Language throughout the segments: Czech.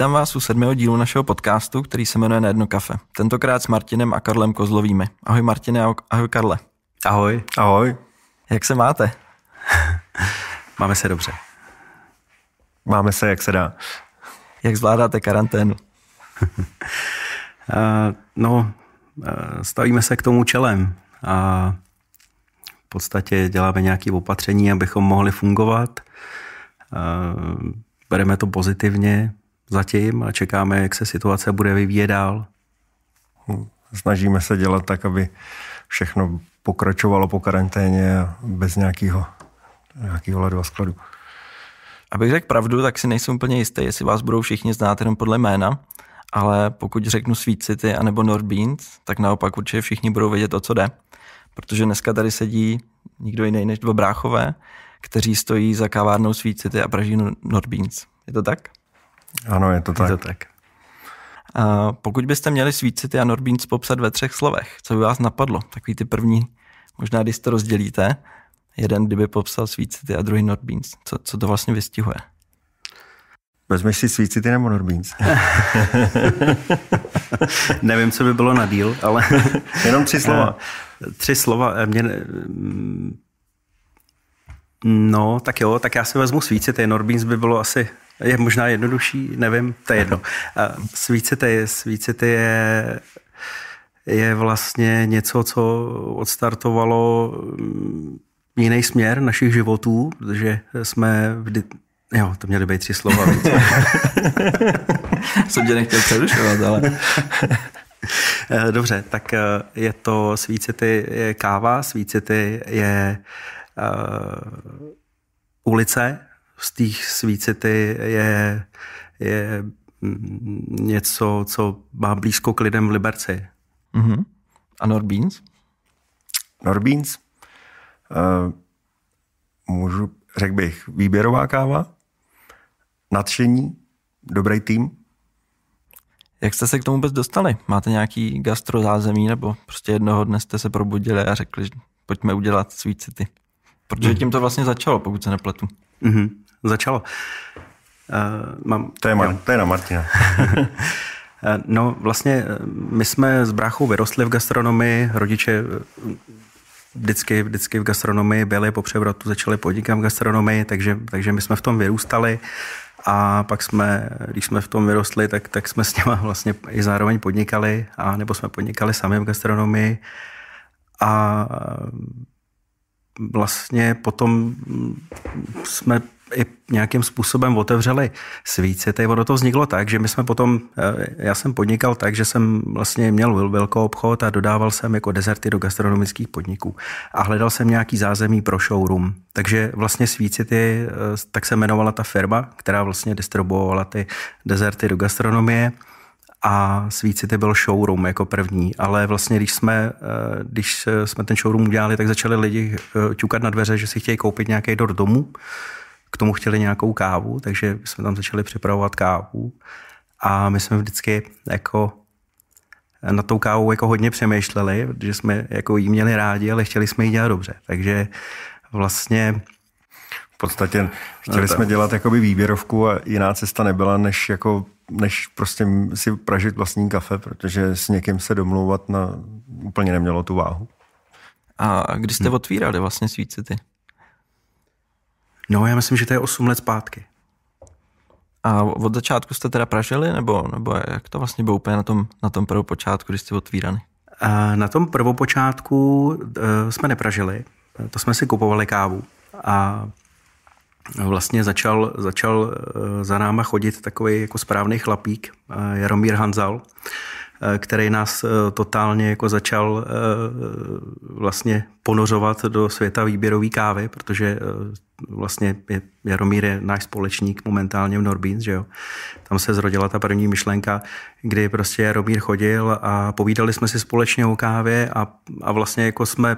Vítám vás u sedmého dílu našeho podcastu, který se jmenuje Na jedno kafe. Tentokrát s Martinem a Karlem Kozlovými. Ahoj Martine, ahoj Karle. Ahoj. Ahoj. Jak se máte? Máme se dobře. Máme se, jak se dá. Jak zvládáte karanténu? Eh, no, eh, stavíme se k tomu čelem a v podstatě děláme nějaké opatření, abychom mohli fungovat. Eh, bereme to pozitivně, zatím a čekáme, jak se situace bude vyvíjet dál. Hmm. Snažíme se dělat tak, aby všechno pokračovalo po karanténě bez nějakého, nějakého ledu a skladu. Abych řekl pravdu, tak si nejsem úplně jistý, jestli vás budou všichni znát jenom podle jména, ale pokud řeknu Sweet City anebo Norbeans, tak naopak určitě všichni budou vědět, o co jde. Protože dneska tady sedí nikdo jiný než dva bráchové, kteří stojí za kavárnou Sweet City a praží Norbeans. Je to tak? Ano, je to tak. Je to tak. A pokud byste měli svícity a Norbínc popsat ve třech slovech, co by vás napadlo? Takový ty první, možná když to rozdělíte, jeden kdyby popsal svícity a druhý Norbínc. Co, co to vlastně vystihuje? Vezmeš si svícity nebo Norbínc? Nevím, co by bylo na díl, ale... Jenom tři slova. Eh, tři slova. Eh, mě... Mm, no, tak jo, tak já si vezmu svícity. Norbínc by bylo asi je možná jednodušší, nevím, to je jedno. Svícety, svícety je, je vlastně něco, co odstartovalo mm, jiný směr našich životů, protože jsme vždy, Jo, to měly být tři slova. Jsem tě nechtěl přerušovat, ale... Dobře, tak eh, je to svícity je káva, svícity je uh, ulice, z těch svícity je, je něco, co má blízko k lidem v Liberci. Mm-hmm. A Norbeans? Norbeans? Uh, eh, můžu, řekl bych, výběrová káva, nadšení, dobrý tým. Jak jste se k tomu vůbec dostali? Máte nějaký gastro zázemí nebo prostě jednoho dne jste se probudili a řekli, že pojďme udělat Sweet Protože mhm. tím to vlastně začalo, pokud se nepletu. Mm-hmm začalo. Uh, mám, to je na Martina. Eh, no vlastně eh, my jsme s bráchou vyrostli v gastronomii, rodiče vždycky, vždycky v gastronomii byli, po převratu začali podnikat v gastronomii, takže, takže my jsme v tom vyrůstali a pak jsme, když jsme v tom vyrostli, tak, tak jsme s něma vlastně i zároveň podnikali, a nebo jsme podnikali sami v gastronomii a vlastně potom hm, jsme i nějakým způsobem otevřeli Tady Ono to vzniklo tak, že my jsme potom, eh, já jsem podnikal tak, že jsem vlastně měl velkou obchod a dodával jsem jako dezerty do gastronomických podniků. A hledal jsem nějaký zázemí pro showroom. Takže vlastně ty eh, tak se jmenovala ta firma, která vlastně distribuovala ty dezerty do gastronomie a ty byl showroom jako první, ale vlastně když jsme, eh, když jsme ten showroom udělali, tak začali lidi ťukat na dveře, že si chtějí koupit nějaký dort domů k tomu chtěli nějakou kávu, takže jsme tam začali připravovat kávu a my jsme vždycky jako eh, na tou kávou jako hodně přemýšleli, že jsme jako jí měli rádi, ale chtěli jsme ji dělat dobře. Takže vlastně v podstatě no, chtěli jsme dělat jakoby výběrovku a jiná cesta nebyla, než jako než prostě si pražit vlastní kafe, protože s někým se domlouvat na úplně nemělo tu váhu. A kdy jste hmm. otvírali vlastně ty. No, já myslím, že to je 8 let zpátky. A od začátku jste teda pražili, nebo, nebo jak to vlastně bylo úplně na tom, na tom prvopočátku, když jste otvírali? Na tom prvopočátku eh, jsme nepražili, to jsme si kupovali kávu a vlastně začal, začal eh, za náma chodit takový jako správný chlapík, eh, Jaromír Hanzal, Eh, který nás eh, totálně jako začal eh, vlastně ponořovat do světa výběrové kávy, protože vlastně je, Jaromír je náš společník momentálně v Norbín, že jo. Tam se zrodila ta první myšlenka, kdy prostě Jaromír chodil a povídali jsme si společně o kávě a, a vlastně jako jsme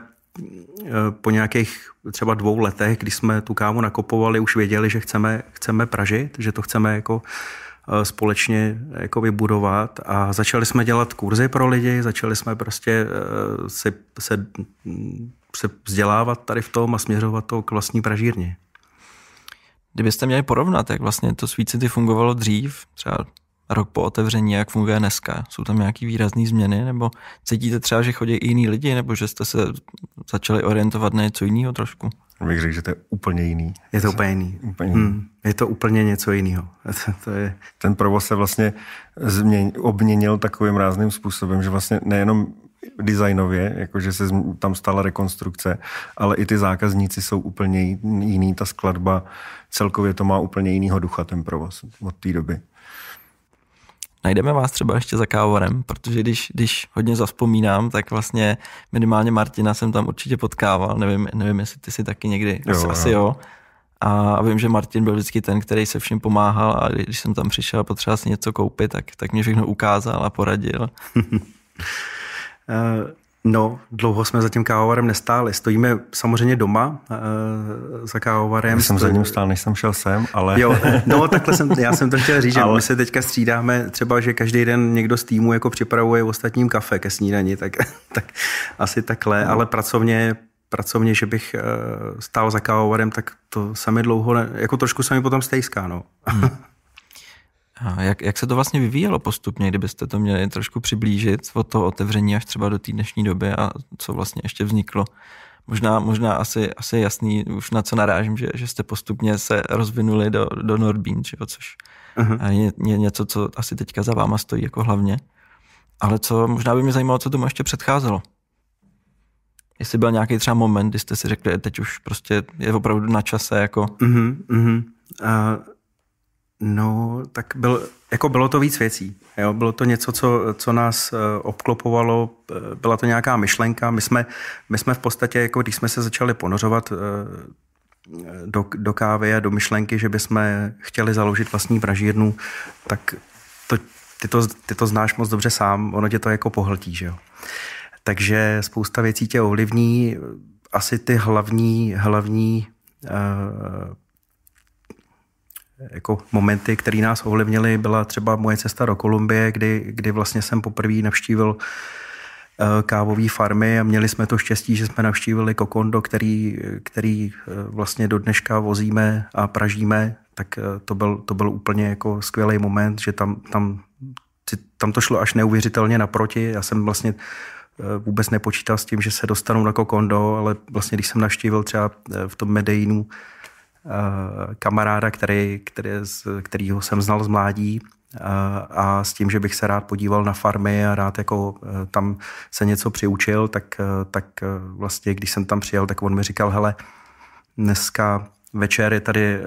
po nějakých třeba dvou letech, kdy jsme tu kávu nakopovali, už věděli, že chceme, chceme pražit, že to chceme jako Eh, společně eh, jako vybudovat a začali jsme dělat kurzy pro lidi, začali jsme prostě eh, si, se, mm, se vzdělávat tady v tom a směřovat to k vlastní pražírně. Kdybyste měli porovnat, jak vlastně to svícity fungovalo dřív, třeba rok po otevření, jak funguje dneska? Jsou tam nějaký výrazné změny? Nebo cítíte třeba, že chodí i jiní lidi, nebo že jste se začali orientovat na něco jiného trošku? bych řekl, že to je úplně jiný. Je to úplně jiný. Úplně jiný. Hmm. Je to úplně něco jiného. To, to je... Ten provoz se vlastně změn, obměnil takovým rázným způsobem, že vlastně nejenom designově, jakože se tam stala rekonstrukce, ale i ty zákazníci jsou úplně jiný, ta skladba, celkově to má úplně jinýho ducha ten provoz od té doby. Najdeme vás třeba ještě za kávorem, protože když, když hodně zaspomínám, tak vlastně minimálně Martina jsem tam určitě potkával. Nevím, nevím jestli ty si taky někdy, jo, asi, jo. asi jo. A vím, že Martin byl vždycky ten, který se všem pomáhal a když jsem tam přišel a potřeboval si něco koupit, tak, tak mě všechno ukázal a poradil. Eh, No, dlouho jsme za tím kávovarem nestáli. Stojíme samozřejmě doma e, za kávovarem. Já jsem Stoj... za ním stál, než jsem šel sem, ale... Jo, no takhle jsem, já jsem to chtěl říct, ale... že my se teďka střídáme třeba, že každý den někdo z týmu jako připravuje ostatním kafe ke snídani, tak, tak asi takhle, no. ale pracovně pracovně, že bych eh, stál za kávovarem, tak to sami dlouho, ne, jako trošku sami potom stejská, no. Hmm. A jak, jak se to vlastně vyvíjelo postupně, kdybyste to měli trošku přiblížit od toho otevření až třeba do té dnešní doby a co vlastně ještě vzniklo? Možná, možná asi, asi jasný, už na co narážím, že, že jste postupně se rozvinuli do, do Nordbean, že jo, což uh-huh. je, je něco, co asi teďka za váma stojí jako hlavně. Ale co možná by mě zajímalo, co tomu ještě předcházelo. Jestli byl nějaký třeba moment, kdy jste si řekli, teď už prostě je opravdu na čase jako... Uh-huh, uh-huh. Uh, No, tak byl, jako bylo to víc věcí. Jo? Bylo to něco, co, co nás eh, obklopovalo, eh, byla to nějaká myšlenka. My jsme, my jsme v podstatě, jako když jsme se začali ponořovat eh, do, do kávy a do myšlenky, že bychom chtěli založit vlastní pražírnu, tak to, ty, to, ty to znáš moc dobře sám, ono tě to jako pohltí, že jo. Takže spousta věcí tě ovlivní. Asi ty hlavní, hlavní jako momenty, které nás ovlivnily, byla třeba moje cesta do Kolumbie, kdy, kdy vlastně jsem poprvé navštívil eh, kávové farmy a měli jsme to štěstí, že jsme navštívili Kokondo, který, který eh, vlastně do dneška vozíme a pražíme, tak eh, to byl, to byl úplně jako skvělý moment, že tam, tam, tam to šlo až neuvěřitelně naproti. Já jsem vlastně vůbec nepočítal s tím, že se dostanu na Kokondo, ale vlastně když jsem navštívil třeba v tom Medejnu, Eh, kamaráda, který, který, kterýho jsem znal z mládí eh, a s tím, že bych se rád podíval na farmy a rád jako eh, tam se něco přiučil, tak, tak vlastně, když jsem tam přijel, tak on mi říkal, hele, dneska večer je tady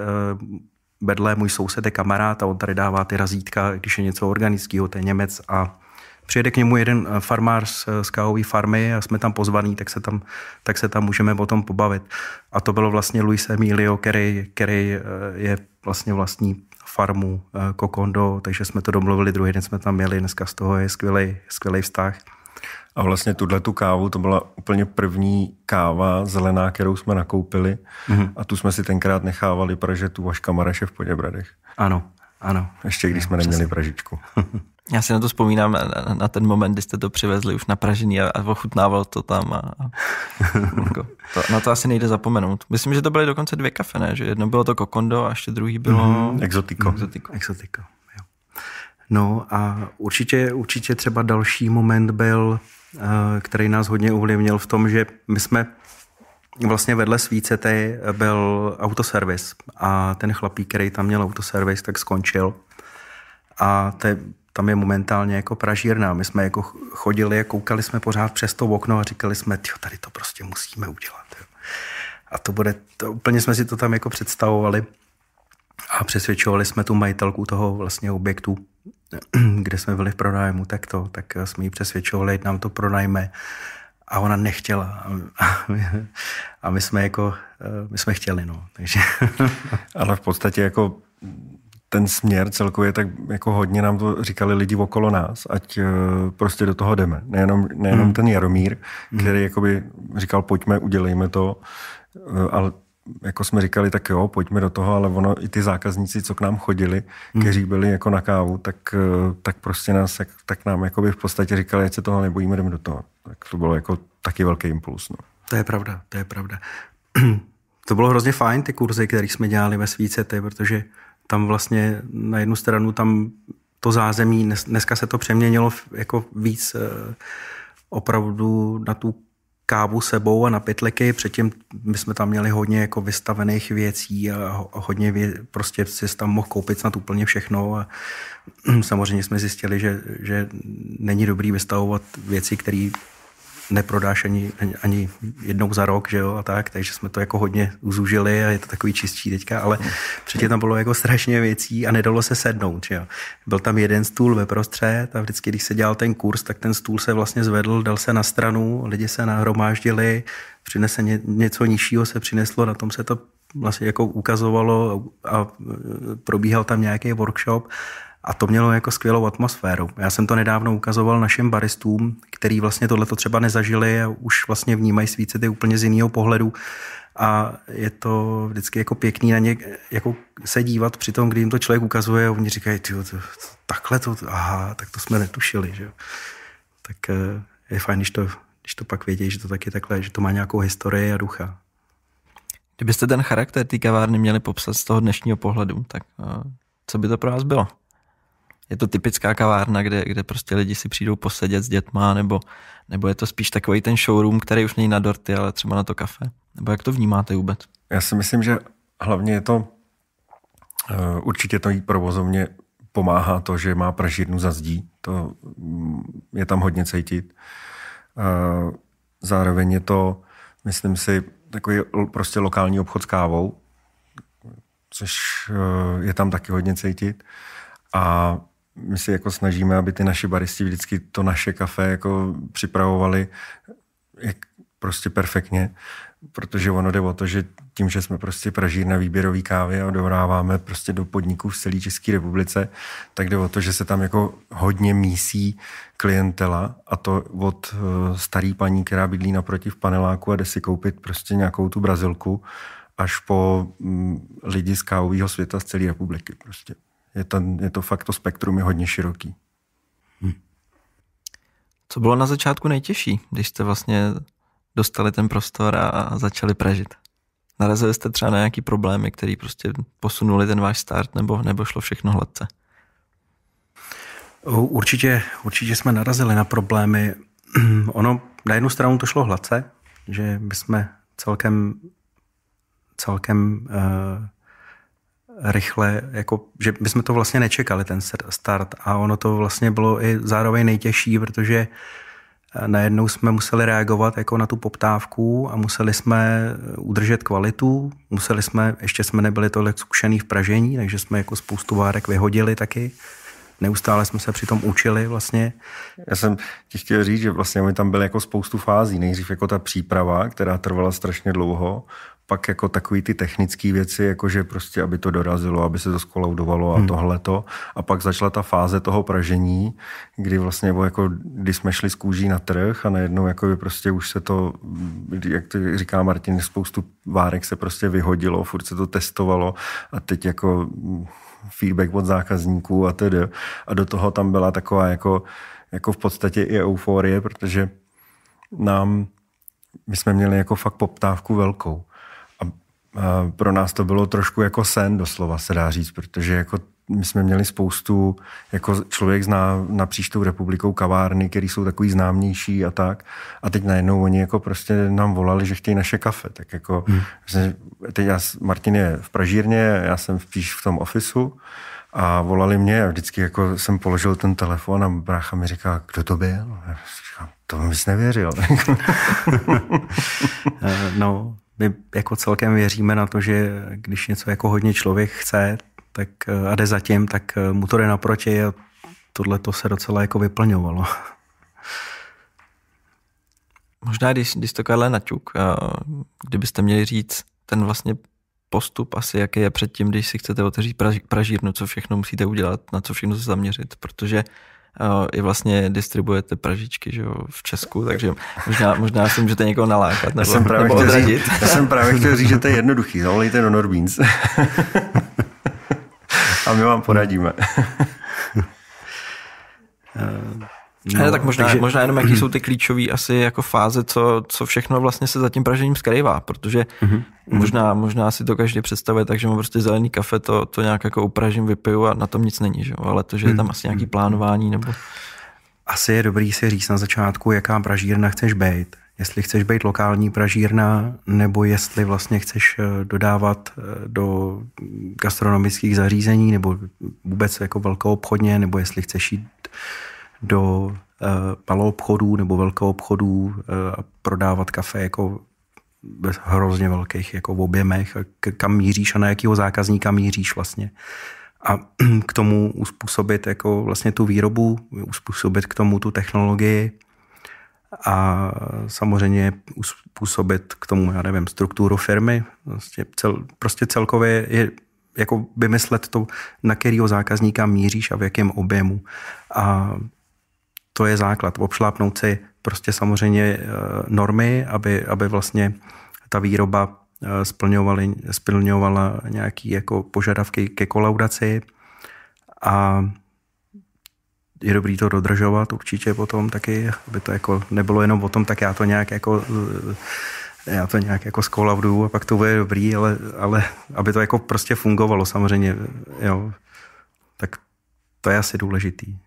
vedle můj soused je kamarád a on tady dává ty razítka, když je něco organického, to je Němec a přijede k němu jeden eh, farmář z, eh, z kávové farmy a jsme tam pozvaní, tak se tam, tak se tam můžeme o tom pobavit. A to bylo vlastně Luis Emilio, který, který eh, je vlastně vlastní farmu Kokondo, takže jsme to domluvili, druhý den jsme tam měli, dneska z toho je skvělý, skvělý vztah. A vlastně tuhle tu kávu, to byla úplně první káva zelená, kterou jsme nakoupili mm-hmm. a tu jsme si tenkrát nechávali pražet tu Vaška Mareše v Poděbradech. Ano, ano. Ještě když jsme neměli přesně. pražičku. Já si na to vzpomínám, na, na ten moment, kdy jste to přivezli už na Pražení a, a ochutnával to tam. A, a jako, to, na to asi nejde zapomenout. Myslím, že to byly dokonce dvě kafe, ne? Že jedno bylo to Kokondo a ještě druhý bylo... Mm, exotiko. Exotiko. exotiko jo. No a určitě, určitě třeba další moment byl, eh, který nás hodně ovlivnil v tom, že my jsme vlastně vedle svícety byl autoservis a ten chlapík, který tam měl autoservis, tak skončil. A te, tam je momentálně jako pražírna. My jsme jako chodili a koukali jsme pořád přes to okno a říkali jsme, jo, tady to prostě musíme udělat. Jo. A to bude, to, úplně jsme si to tam jako představovali a přesvědčovali jsme tu majitelku toho vlastně objektu, kde jsme byli v pronájmu, tak to, tak jsme ji přesvědčovali, nám to pronajme a ona nechtěla. A my, a my jsme jako, eh, my jsme chtěli, no. Takže. Ale v podstatě jako ten směr celkově, tak jako hodně nám to říkali lidi okolo nás, ať eh, prostě do toho jdeme. Nejenom, nejenom hmm. ten Jaromír, hmm. který jakoby říkal, pojďme, udělejme to, eh, ale jako jsme říkali, tak jo, pojďme do toho, ale ono i ty zákazníci, co k nám chodili, hmm. kteří byli jako na kávu, tak, eh, tak prostě nás, tak nám jakoby v podstatě říkali, ať se toho nebojíme, jdeme do toho. Tak to bylo jako taky velký impuls. No. To je pravda, to je pravda. to bylo hrozně fajn, ty kurzy, které jsme dělali ve Svíce, protože tam vlastně na jednu stranu tam to zázemí, dneska se to přeměnilo jako víc eh, opravdu na tu kávu sebou a na pytleky. Předtím my jsme tam měli hodně jako vystavených věcí a hodně vě, prostě si tam mohl koupit snad úplně všechno a samozřejmě jsme zjistili, že, že není dobrý vystavovat věci, které neprodáš ani, ani jednou za rok, že jo, a tak, takže jsme to jako hodně uzužili a je to takový čistší teďka, ale předtím tam bylo jako strašně věcí a nedalo se sednout, že jo. Byl tam jeden stůl ve prostřed a vždycky, když se dělal ten kurz, tak ten stůl se vlastně zvedl, dal se na stranu, lidi se nahromáždili, přinese ně, něco nižšího se přineslo, na tom se to vlastně jako ukazovalo a e, probíhal tam nějaký workshop a to mělo jako skvělou atmosféru. Já jsem to nedávno ukazoval našim baristům, který vlastně tohleto třeba nezažili a už vlastně vnímají ty úplně z jiného pohledu a je to vždycky jako pěkný na ně jako se dívat při tom, kdy jim to člověk ukazuje a oni říkají, to, takhle to, aha, tak to jsme netušili, že Tak eh, je fajn, když to, když to pak vědějí, že to taky takhle, že to má nějakou historii a ducha. Kdybyste ten charakter té kavárny měli popsat z toho dnešního pohledu, tak eh, co by to pro vás bylo? je to typická kavárna, kde, kde prostě lidi si přijdou posedět s dětma, nebo, nebo je to spíš takový ten showroom, který už není na dorty, ale třeba na to kafe? Nebo jak to vnímáte vůbec? Já si myslím, že hlavně je to, eh, určitě to jí provozovně pomáhá to, že má pražírnu za zdí, to mm, je tam hodně cítit. Eh, zároveň je to, myslím si, takový prostě lokální obchod s kávou, což eh, je tam taky hodně cítit. A my si jako snažíme, aby ty naši baristi vždycky to naše kafe jako připravovali jak prostě perfektně, protože ono jde o to, že tím, že jsme prostě na výběrový kávy a dohráváme prostě do podniků v celé České republice, tak jde o to, že se tam jako hodně mísí klientela a to od eh, starý paní, která bydlí naproti v paneláku a jde si koupit prostě nějakou tu brazilku, až po mm, lidi z kávového světa z celé republiky prostě je, to, je to fakt to spektrum je hodně široký. Hm. Co bylo na začátku nejtěžší, když jste vlastně dostali ten prostor a začali pražit? Narazili jste třeba na nějaký problémy, který prostě posunuli ten váš start, nebo, nebo šlo všechno hladce? Určitě, určitě jsme narazili na problémy. Ono, na jednu stranu to šlo hladce, že my jsme celkem, celkem uh, rychle, jako, že my jsme to vlastně nečekali, ten start. A ono to vlastně bylo i zároveň nejtěžší, protože eh, najednou jsme museli reagovat jako na tu poptávku a museli jsme eh, udržet kvalitu, museli jsme, ještě jsme nebyli tolik zkušený v pražení, takže jsme jako spoustu várek vyhodili taky. Neustále jsme se přitom učili vlastně. Já jsem ti chtěl říct, že vlastně my tam byly jako spoustu fází. Nejdřív jako ta příprava, která trvala strašně dlouho, pak jako takový ty technické věci, jakože prostě, aby to dorazilo, aby se to skolaudovalo a hmm. tohleto. A pak začala ta fáze toho pražení, kdy vlastně, jako, kdy jsme šli z kůží na trh a najednou jako by prostě už se to, jak to říká Martin, spoustu várek se prostě vyhodilo, furt se to testovalo a teď jako feedback od zákazníků a tedy. A do toho tam byla taková jako, jako v podstatě i euforie, protože nám, my jsme měli jako fakt poptávku velkou pro nás to bylo trošku jako sen, doslova se dá říct, protože jako my jsme měli spoustu, jako člověk zná napříč tou republikou kavárny, které jsou takový známější a tak. A teď najednou oni jako prostě nám volali, že chtějí naše kafe. Tak jako, hmm. teď já, Martin je v Pražírně, já jsem spíš v tom ofisu a volali mě a vždycky jako jsem položil ten telefon a brácha mi říká, kdo to byl? Já říkám, to bys nevěřil. Eh, no, my jako celkem věříme na to, že když něco jako hodně člověk chce tak, eh, a jde zatím, tak eh, mu to jde naproti a tohle to se docela jako vyplňovalo. Možná, když, když to Karle naťuk, eh, kdybyste měli říct ten vlastně postup asi, jaký je předtím, když si chcete otevřít pražírnu, co všechno musíte udělat, na co všechno se zaměřit, protože uh, i vlastně distribuujete pražičky že jo, v Česku, takže možná, možná si můžete někoho nalákat nebo, já jsem právě nebo odradit. Říct, já jsem právě chtěl říct, že to je jednoduchý, zavolejte do Norbeans. A my vám poradíme. Eh, No, ne, tak možná, takže... možná jenom, jaký jsou ty klíčové asi jako fáze, co, co všechno vlastně se za tím pražením skrývá, protože mm-hmm. možná, možná si to každý představuje tak, že mám prostě zelený kafe, to, to nějak jako upražím, vypiju a na tom nic není, že? ale to, že je tam mhm. asi nějaký plánování nebo... Asi je dobrý si říct na začátku, jaká pražírna chceš být. Jestli chceš být lokální pražírna, nebo jestli vlastně chceš eh, dodávat eh, do gastronomických zařízení, nebo vůbec jako velkou obchodně, nebo jestli chceš jít do eh, malou obchodů nebo velkou obchodů eh, a prodávat kafe jako ve hrozně velkých jako v objemech, kam míříš a na jakého zákazníka míříš vlastně. A k tomu uspůsobit jako vlastně tu výrobu, uspůsobit k tomu tu technologii a samozřejmě uspůsobit k tomu, já nevím, strukturu firmy. Prostě, cel, prostě celkově je jako vymyslet to, na kterého zákazníka míříš a v jakém objemu. A to je základ. Obšlápnout si prostě samozřejmě eh, normy, aby, aby vlastně ta výroba eh, splňovala nějaké jako požadavky ke kolaudaci a je dobrý to dodržovat určitě potom taky, aby to jako nebylo jenom o tom, tak já to nějak jako eh, já to nějak jako skolavdu a pak to bude dobrý, ale, ale aby to jako prostě fungovalo samozřejmě, jo, tak to je asi důležitý.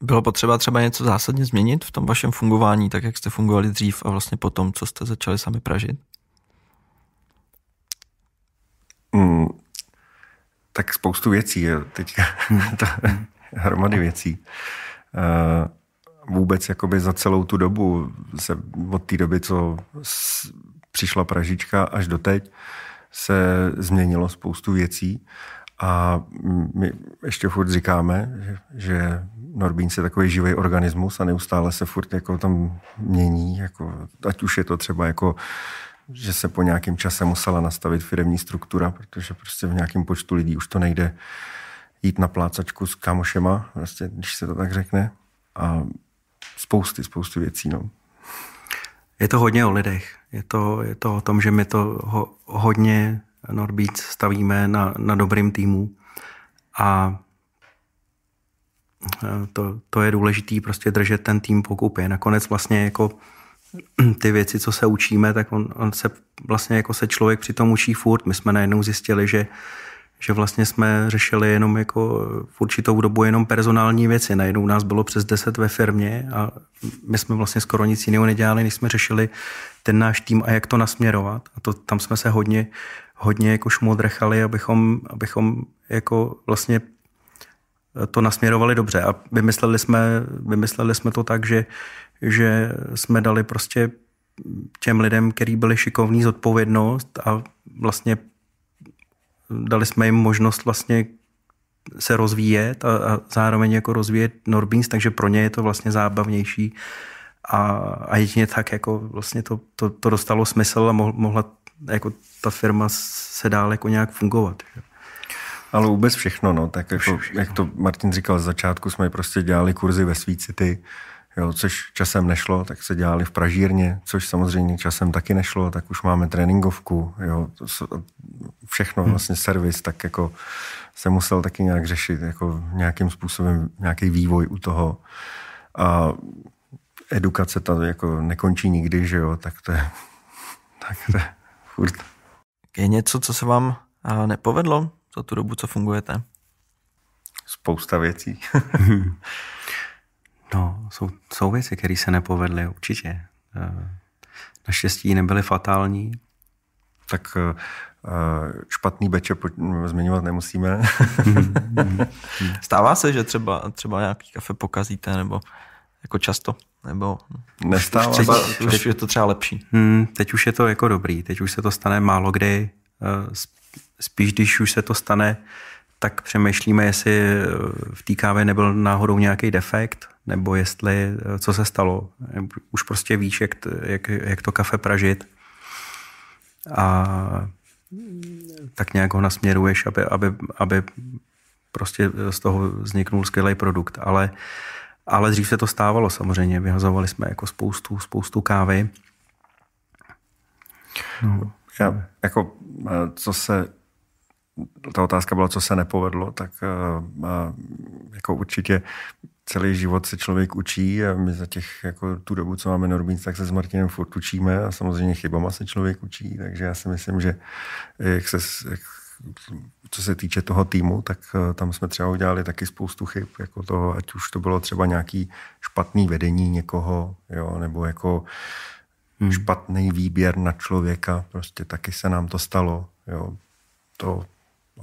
Bylo potřeba třeba něco zásadně změnit v tom vašem fungování, tak jak jste fungovali dřív a vlastně potom, co jste začali sami pražit? Mm, tak spoustu věcí, jo. teďka hmm. to, hromady věcí. Uh, vůbec jakoby za celou tu dobu, se, od té doby, co s, přišla Pražička až doteď, se změnilo spoustu věcí a my ještě furt říkáme, že, Norbín je takový živý organismus a neustále se furt jako tam mění, jako, ať už je to třeba jako že se po nějakém čase musela nastavit firemní struktura, protože prostě v nějakém počtu lidí už to nejde jít na plácačku s kamošema, prostě, když se to tak řekne. A spousty, spousty věcí. No. Je to hodně o lidech. Je to, je to o tom, že my to ho, hodně Norbíc stavíme na, na dobrým týmu a e, to, to je důležité prostě držet ten tým pokupě. Nakonec vlastně jako ty věci, co se učíme, tak on, on se vlastně jako se člověk při tom učí furt. My jsme najednou zjistili, že že vlastně jsme řešili jenom jako v určitou dobu jenom personální věci. Najednou nás bylo přes 10 ve firmě a my jsme vlastně skoro nic jiného nedělali, než jsme řešili ten náš tým a jak to nasměrovat. A to, tam jsme se hodně hodně jako šmodrechali, abychom, abychom jako vlastně eh, to nasměrovali dobře a vymysleli jsme, vymysleli jsme to tak, že, že jsme dali prostě těm lidem, kteří byli šikovní, zodpovědnost a vlastně dali jsme jim možnost vlastně se rozvíjet a, a zároveň jako rozvíjet Norbins, takže pro ně je to vlastně zábavnější a, a jedině tak jako vlastně to, to, to dostalo smysl a mohla jako ta firma se dál jako nějak fungovat. Že? Ale vůbec všechno, no, tak jako, všechno. jak to Martin říkal, z začátku jsme prostě dělali kurzy ve City, jo, což časem nešlo, tak se dělali v Pražírně, což samozřejmě časem taky nešlo, tak už máme tréninkovku, jo, to, všechno, hmm. vlastně servis, tak jako se musel taky nějak řešit, jako nějakým způsobem, nějaký vývoj u toho. A edukace ta jako nekončí nikdy, že jo, tak to je, tak to je furt je něco, co se vám eh, nepovedlo za tu dobu, co fungujete? Spousta věcí. no, jsou, jsou věci, které se nepovedly, určitě. Eh, naštěstí nebyly fatální. Tak eh, špatný beče zmiňovat nemusíme. Stává se, že třeba, třeba nějaký kafe pokazíte, nebo jako často? Nebo Nestává teď, ba, teď už je to třeba lepší? Hmm, teď už je to jako dobrý, teď už se to stane málo kdy, eh, spíš když už se to stane, tak přemýšlíme, jestli eh, v té kávě nebyl náhodou nějaký defekt, nebo jestli, eh, co se stalo. Už prostě víš, jak, jak, jak to kafe pražit a tak nějak ho nasměruješ, aby, aby, aby prostě z toho vzniknul skvělý produkt. Ale uh, ale dřív se to stávalo samozřejmě, vyhazovali jsme jako spoustu, spoustu kávy. No. Já, jako, eh, co se, ta otázka byla, co se nepovedlo, tak eh, eh, jako určitě celý život se člověk učí a my za těch, jako tu dobu, co máme Norbín, tak se s Martinem furt učíme a samozřejmě chybama se člověk učí, takže já si myslím, že jak se, jak co se týče toho týmu, tak eh, tam jsme třeba udělali taky spoustu chyb, jako to, ať už to bylo třeba nějaký špatný vedení někoho, jo, nebo jako hmm. špatný výběr na člověka, prostě taky se nám to stalo, jo, to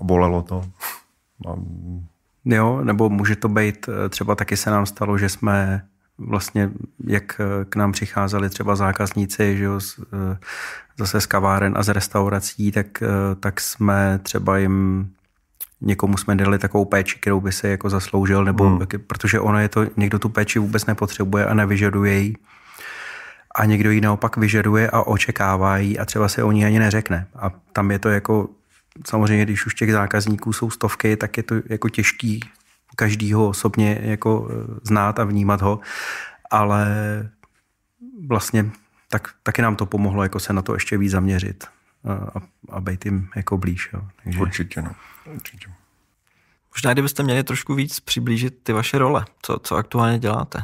bolelo to. No, mm. Jo, nebo může to být, eh, třeba taky se nám stalo, že jsme vlastně, jak eh, k nám přicházeli třeba zákazníci, že jo, eh, zase z kaváren a z restaurací, tak, eh, tak jsme třeba jim někomu jsme dali takovou péči, kterou by se jako zasloužil, nebo hmm. protože ono je to, někdo tu péči vůbec nepotřebuje a nevyžaduje ji a někdo ji naopak vyžaduje a očekává ji a třeba se o ní ani neřekne. A tam je to jako, samozřejmě, když už těch zákazníků jsou stovky, tak je to jako těžký každýho osobně jako eh, znát a vnímat ho, ale vlastně tak, taky nám to pomohlo jako se na to ještě víc zaměřit a, a být jim jako blíž. Jo. Takže... Určitě, no. Určitě. Možná kdybyste měli trošku víc přiblížit ty vaše role, co, co aktuálně děláte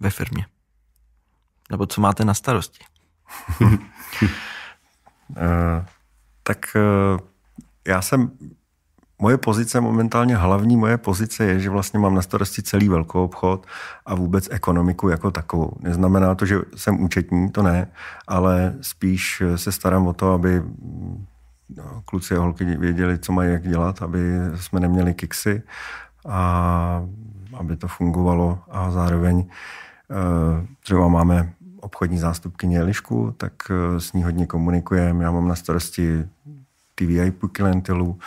ve firmě? Nebo co máte na starosti? uh, tak uh, já jsem moje pozice momentálně, hlavní moje pozice je, že vlastně mám na starosti celý velkou obchod a vůbec ekonomiku jako takovou. Neznamená to, že jsem účetní, to ne, ale spíš se starám o to, aby no, kluci a holky věděli, co mají jak dělat, aby jsme neměli kiksy a aby to fungovalo a zároveň eh, třeba máme obchodní zástupkyně Elišku, tak eh, s ní hodně komunikujeme. Já mám na starosti ty VIP klientelů,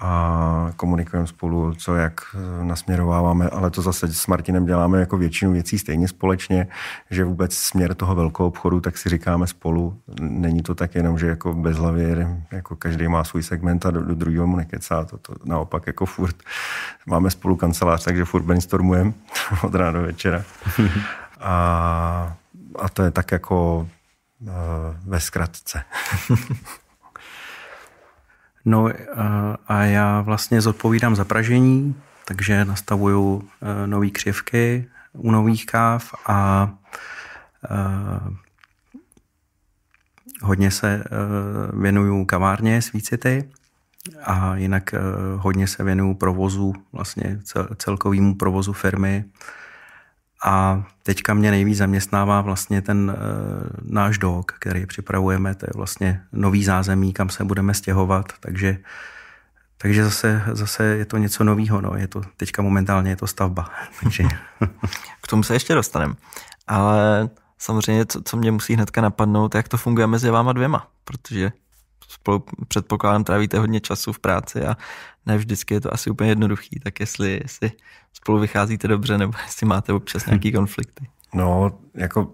a komunikujeme spolu, co jak eh, nasměrováváme, ale to zase s Martinem děláme jako většinu věcí stejně společně, že vůbec směr toho velkého obchodu, tak si říkáme spolu. Není to tak jenom, že jako bez hlavě, jako každý má svůj segment a do, do druhého mu nekecá, to, to naopak jako furt. Máme spolu kancelář, takže furt brainstormujeme od rána do večera. A, a to je tak jako eh, ve zkratce. No a, a já vlastně zodpovídám za pražení, takže nastavuju e, nové křivky u nových káv a e, hodně se e, věnuju kavárně s vícity a jinak hodně se věnuju provozu, vlastně celkovému provozu firmy a teďka mě nejvíc zaměstnává vlastně ten e, náš dog, který připravujeme, to je vlastně nový zázemí, kam se budeme stěhovat, takže, takže zase, zase je to něco nového, no. je to, teďka momentálně je to stavba. Takže... K tomu se ještě dostaneme, ale samozřejmě, co, co mě musí hnedka napadnout, jak to funguje mezi váma dvěma, protože spolu předpokládám trávíte hodně času v práci a ne vždycky je to asi úplně jednoduchý, tak jestli, jestli spolu vycházíte dobře nebo jestli máte občas nějaký hm. konflikty. No, jako uh,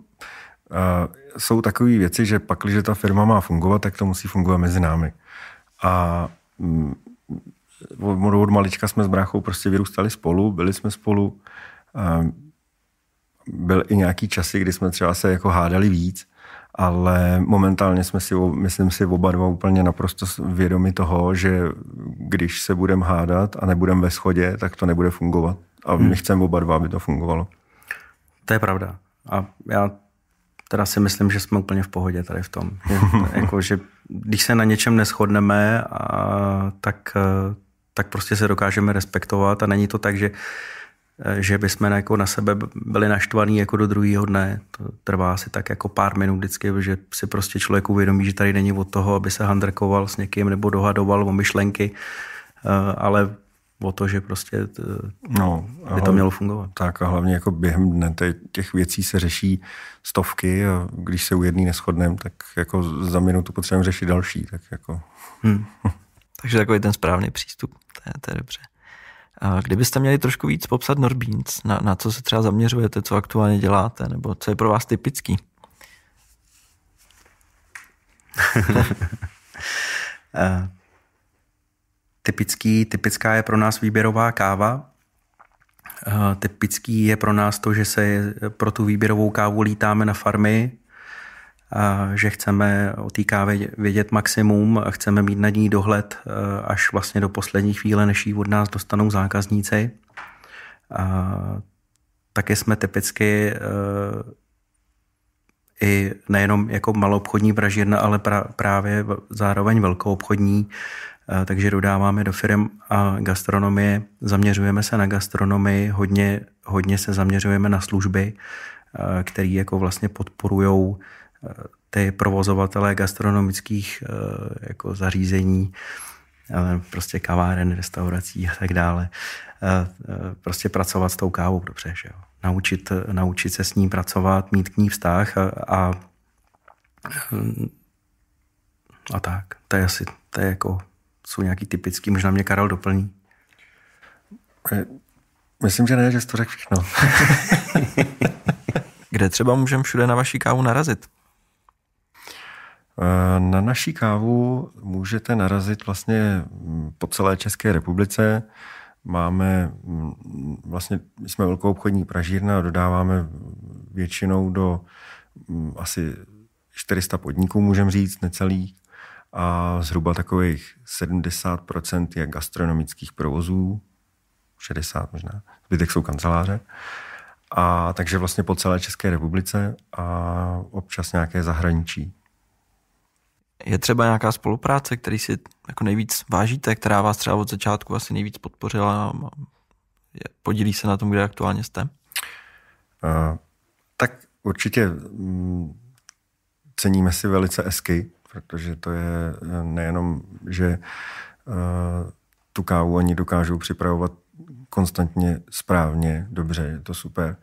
jsou takové věci, že pak, když ta firma má fungovat, tak to musí fungovat mezi námi. A mm, od, od malička jsme s bráchou prostě vyrůstali spolu, byli jsme spolu. Uh, eh, byl i nějaký časy, kdy jsme třeba se jako hádali víc, ale momentálně jsme si, myslím si, oba dva úplně naprosto vědomi toho, že když se budeme hádat a nebudeme ve shodě, tak to nebude fungovat. A my hmm. chceme oba dva, aby to fungovalo. To je pravda. A já teda si myslím, že jsme úplně v pohodě tady v tom. jako, že když se na něčem neschodneme, a, tak, eh, tak prostě se dokážeme respektovat a není to tak, že Eh, že bychom jako na sebe byli naštvaní jako do druhého dne. To trvá asi tak jako pár minut vždycky, že si prostě člověk uvědomí, že tady není od toho, aby se handrkoval s někým nebo dohadoval o myšlenky, eh, ale o to, že prostě t, eh, no, by hlavně, to mělo fungovat. Tak a hlavně jako během dne těch věcí se řeší stovky a když se u jedný neschodnem, tak jako za minutu potřebujeme řešit další. Tak jako. Hmm. Takže takový ten správný přístup, to je, to je dobře. A kdybyste měli trošku víc popsat Norbeans, na, na co se třeba zaměřujete, co aktuálně děláte, nebo co je pro vás typický? Eh, typický, typická je pro nás výběrová káva. Eh, typický je pro nás to, že se pro tu výběrovou kávu lítáme na farmy, že chceme o té kávě vědět maximum, chceme mít na ní dohled e, až vlastně do poslední chvíle, než ji od nás dostanou zákazníci. Taky jsme typicky e, i nejenom jako maloobchodní pražírna, ale pra, právě zároveň velkou obchodní, e, takže dodáváme do firm a gastronomie, zaměřujeme se na gastronomii, hodně, hodně se zaměřujeme na služby, které jako vlastně podporujou ty provozovatelé gastronomických eh, jako zařízení, prostě kaváren, restaurací a tak dále, eh, eh, prostě pracovat s tou kávou dobře, že jo. Naučit, naučit se s ní pracovat, mít k ní vztah a, a, mm, a tak. To je asi, to je jako, jsou nějaký typický, možná mě Karel doplní. Myslím, že ne, že jsi to řekl všechno. Kde třeba můžeme všude na vaší kávu narazit? Eh, na naší kávu můžete narazit vlastně mm, po celé České republice. Máme mm, vlastně, jsme velkou obchodní pražírna a dodáváme většinou do mm, asi 400 podniků, můžeme říct, necelých. A zhruba takových 70% je gastronomických provozů, 60 možná, zbytek jsou kanceláře. A takže vlastně po celé České republice a občas nějaké zahraničí. Je třeba nějaká spolupráce, který si jako nejvíc vážíte, která vás třeba od začátku asi nejvíc podpořila a podílí se na tom, kde aktuálně jste? Uh, tak určitě mm, ceníme si velice esky, protože to je eh, nejenom, že uh, tu kávu oni dokážou připravovat konstantně správně, dobře, je to super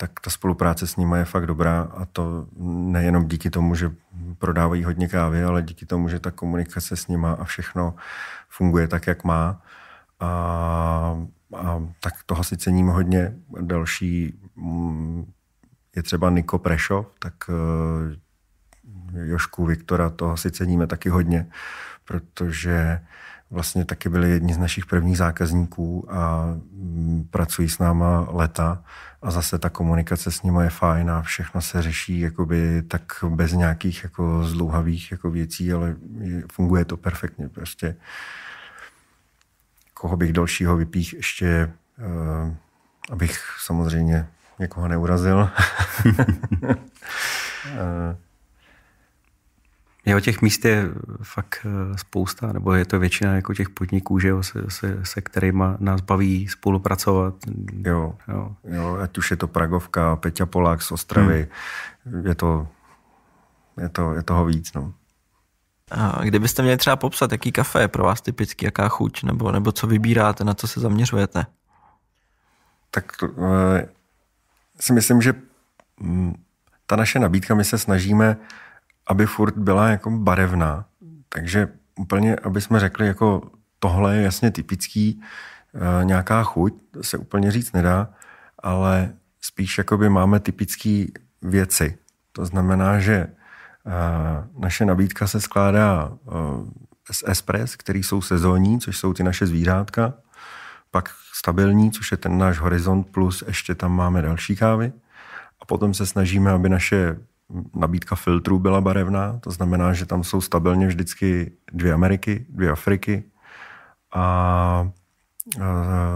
tak ta spolupráce s nimi je fakt dobrá a to nejenom díky tomu, že prodávají hodně kávy, ale díky tomu, že ta komunikace s nima a všechno funguje tak, jak má. A, a tak toho si cením hodně. Další mm, je třeba Niko Prešov, tak eh, Jošku Viktora, toho si ceníme taky hodně, protože vlastně taky byli jedni z našich prvních zákazníků a mm, pracují s náma leta a zase ta komunikace s nimi je fajn a všechno se řeší jakoby tak bez nějakých jako zlouhavých jako věcí, ale funguje to perfektně prostě. Koho bych dalšího vypích ještě, uh, abych samozřejmě někoho neurazil. uh, Jo, těch míst je fakt eh, spousta, nebo je to většina jako těch podniků, že jo, se, se, se kterými nás baví spolupracovat. Jo, jo. jo, ať už je to Pragovka, Peťa Polák z Ostravy, hmm. je, to, je, to, je toho víc. No. A kdybyste měli třeba popsat, jaký kafe je pro vás typicky, jaká chuť, nebo, nebo co vybíráte, na co se zaměřujete? Tak e, si myslím, že mm, ta naše nabídka, my se snažíme aby furt byla jako barevná. Takže úplně, aby jsme řekli, jako tohle je jasně typický, eh, nějaká chuť, to se úplně říct nedá, ale spíš jakoby máme typické věci. To znamená, že eh, naše nabídka se skládá eh, z espres, který jsou sezónní, což jsou ty naše zvířátka, pak stabilní, což je ten náš horizont, plus ještě tam máme další kávy. A potom se snažíme, aby naše nabídka filtrů byla barevná, to znamená, že tam jsou stabilně vždycky dvě Ameriky, dvě Afriky a, a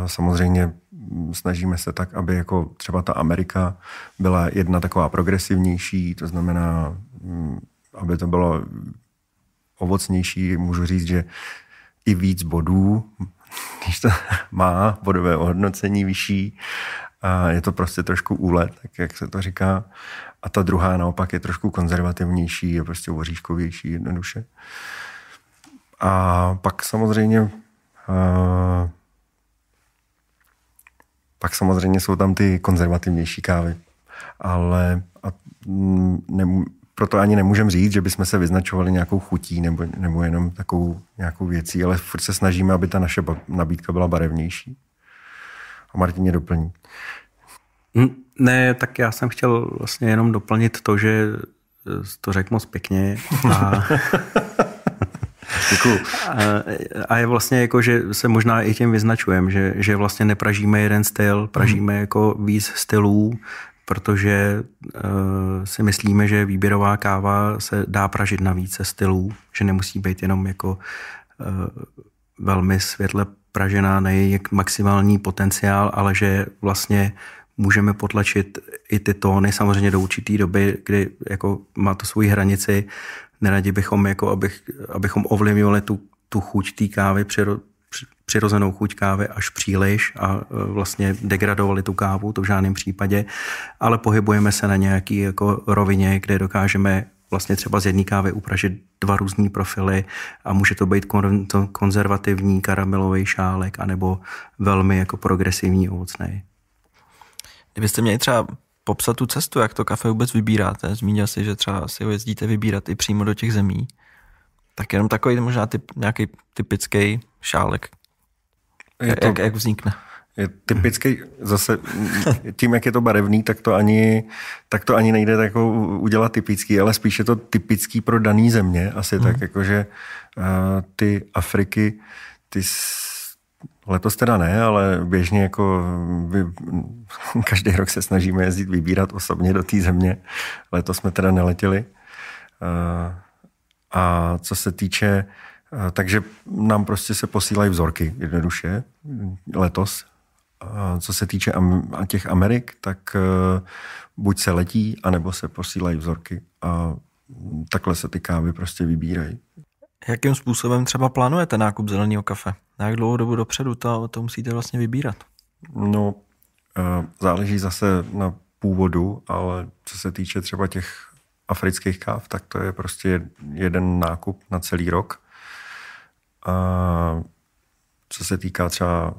samozřejmě snažíme se tak, aby jako třeba ta Amerika byla jedna taková progresivnější, to znamená, mm, aby to bylo ovocnější, můžu říct, že i víc bodů, když to má bodové ohodnocení vyšší, a je to prostě trošku úlet, tak jak se to říká. A ta druhá naopak je trošku konzervativnější, je prostě oříškovější jednoduše. A pak samozřejmě uh, pak samozřejmě jsou tam ty konzervativnější kávy. Ale a ne, proto ani nemůžeme říct, že bychom se vyznačovali nějakou chutí nebo, nebo jenom takovou nějakou věcí, ale furt se snažíme, aby ta naše nabídka byla barevnější. A Martin mě doplní. Ne, tak já jsem chtěl vlastně jenom doplnit to, že eh, to řekl moc pěkně. A... A je vlastně jako, že se možná i tím vyznačujeme, že, že vlastně nepražíme jeden styl, pražíme mhm. jako víc stylů, protože uh, si myslíme, že výběrová káva se dá pražit na více stylů, že nemusí být jenom jako uh, velmi světle pražená na její maximální potenciál, ale že vlastně můžeme potlačit i ty tóny samozřejmě do určité doby, kdy jako má to svoji hranici. Neradi bychom, jako abych, abychom ovlivňovali tu, tu chuť té kávy, přiro, přirozenou chuť kávy až příliš a e, vlastně degradovali tu kávu, to v žádném případě, ale pohybujeme se na nějaký jako rovině, kde dokážeme vlastně třeba z jedné kávy upražit dva různé profily a může to být konzervativní karamelový šálek anebo velmi jako progresivní ovocnej. Kdybyste měli třeba popsat tu cestu, jak to kafe vůbec vybíráte, zmínil si, že třeba si ho jezdíte vybírat i přímo do těch zemí, tak jenom takový možná typ, nějaký typický šálek, je to, jak, jak vznikne. Je typický, zase tím, jak je to barevný, tak to ani, tak to ani nejde tak jako udělat typický, ale spíš je to typický pro daný země, asi hmm. tak, mhm. jakože uh, ty Afriky, ty Letos teda ne, ale běžně jako vy, každý rok se snažíme jezdit vybírat osobně do té země. Letos jsme teda neletěli. Eh, a co se týče, eh, takže nám prostě se posílají vzorky jednoduše letos. A eh, co se týče těch Amerik, tak buď se letí, anebo se posílají vzorky. A takhle se ty kávy prostě vybírají. Jakým způsobem třeba plánujete nákup zeleného kafe? Na jak dlouhou dobu dopředu to, to musíte vlastně vybírat? No, eh, záleží zase na původu, ale co se týče třeba těch afrických káv, tak to je prostě jeden nákup na celý rok. A co se týká třeba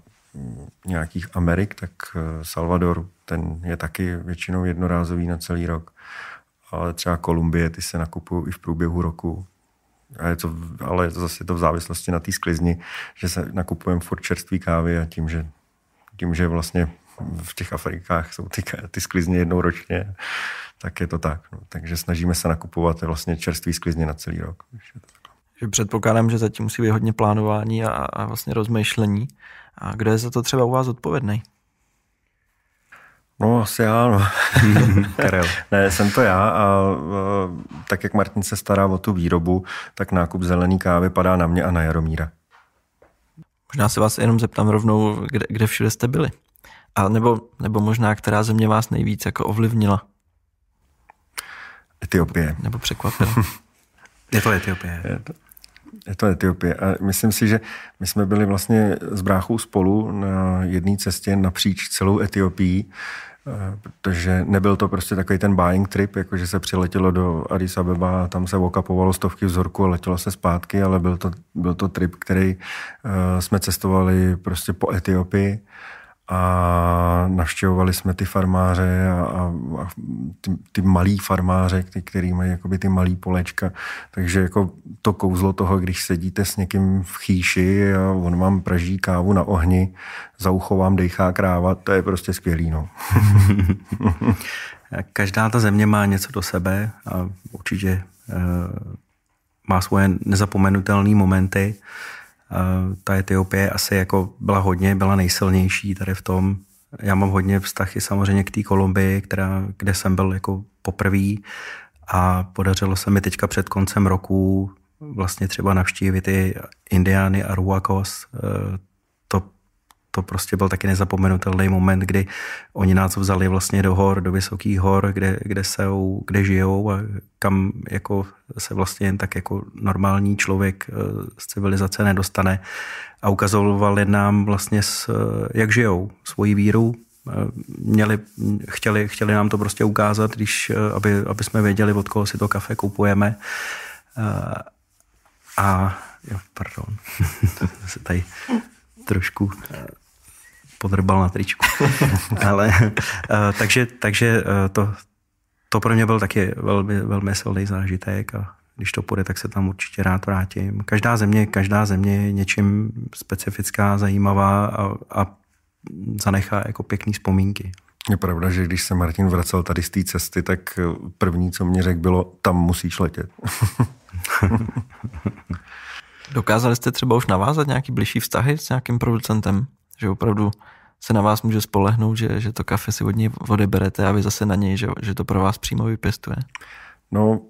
nějakých Amerik, tak eh, Salvador, ten je taky většinou jednorázový na celý rok. Ale třeba Kolumbie, ty se nakupují i v průběhu roku. A je to, ale je to zase to v závislosti na té sklizni, že se nakupujeme furt čerstvý kávy a tím, že, tím, že vlastně v těch Afrikách jsou ty, ty sklizně jednou ročně, tak je to tak. No. Takže snažíme se nakupovat vlastně čerstvý sklizně na celý rok. Že předpokládám, že zatím musí být hodně plánování a, a vlastně rozmýšlení. A kdo je za to třeba u vás odpovědný? No, asi já, no. Karel. ne, jsem to já a tak, jak Martin se stará o tu výrobu, tak nákup zelený kávy padá na mě a na Jaromíra. Možná se vás jenom zeptám rovnou, kde, kde všude jste byli? A nebo, nebo možná, která země vás nejvíc jako ovlivnila? Etiopie. Nebo překvapila? je to Etiopie. Je to, je to Etiopie. A myslím si, že my jsme byli vlastně s bráchou spolu na jedné cestě napříč celou Etiopií protože nebyl to prostě takový ten buying trip, jakože se přiletělo do Addis Abeba a tam se okapovalo stovky vzorků a letělo se zpátky, ale byl to, byl to trip, který eh, jsme cestovali prostě po Etiopii a navštěvovali jsme ty farmáře a, a, a ty, ty malí farmáře, ty, který mají jakoby ty malý polečka. Takže jako to kouzlo toho, když sedíte s někým v chýši a on vám praží kávu na ohni, za ucho vám dejchá kráva, to je prostě skvělý. No. Každá ta země má něco do sebe a určitě e, má svoje nezapomenutelné momenty. E, ta Etiopie asi jako byla hodně, byla nejsilnější tady v tom. Já mám hodně vztahy samozřejmě k té Kolumbii, která, kde jsem byl jako poprvý a podařilo se mi teďka před koncem roku vlastně třeba navštívit i Indiány a Ruakos, eh, to prostě byl taky nezapomenutelný moment, kdy oni nás vzali vlastně do hor, do vysokých hor, kde, kde jsou, kde žijou a kam jako se vlastně jen tak jako normální člověk eh, z civilizace nedostane a ukazovali nám vlastně, s, eh, jak žijou, svoji víru, eh, měli, chtěli, chtěli nám to prostě ukázat, když, aby, aby jsme věděli, od koho si to kafe kupujeme. A jo, pardon, se tady trošku podrbal na tričku. Ale, eh, takže, takže eh, to, to pro mě byl taky velmi, velmi silný zážitek a když to půjde, tak se tam určitě rád vrátím. Každá země, každá země je něčím specifická, zajímavá a, a zanechá jako pěkný vzpomínky. Je pravda, že když se Martin vracel tady z té cesty, tak eh, první, co mě řekl, bylo, tam musíš letět. Dokázali jste třeba už navázat nějaký blížší vztahy s nějakým producentem? že opravdu se na vás může spolehnout, že, že to kafe si od něj odeberete a vy zase na něj, že, že to pro vás přímo vypěstuje. No,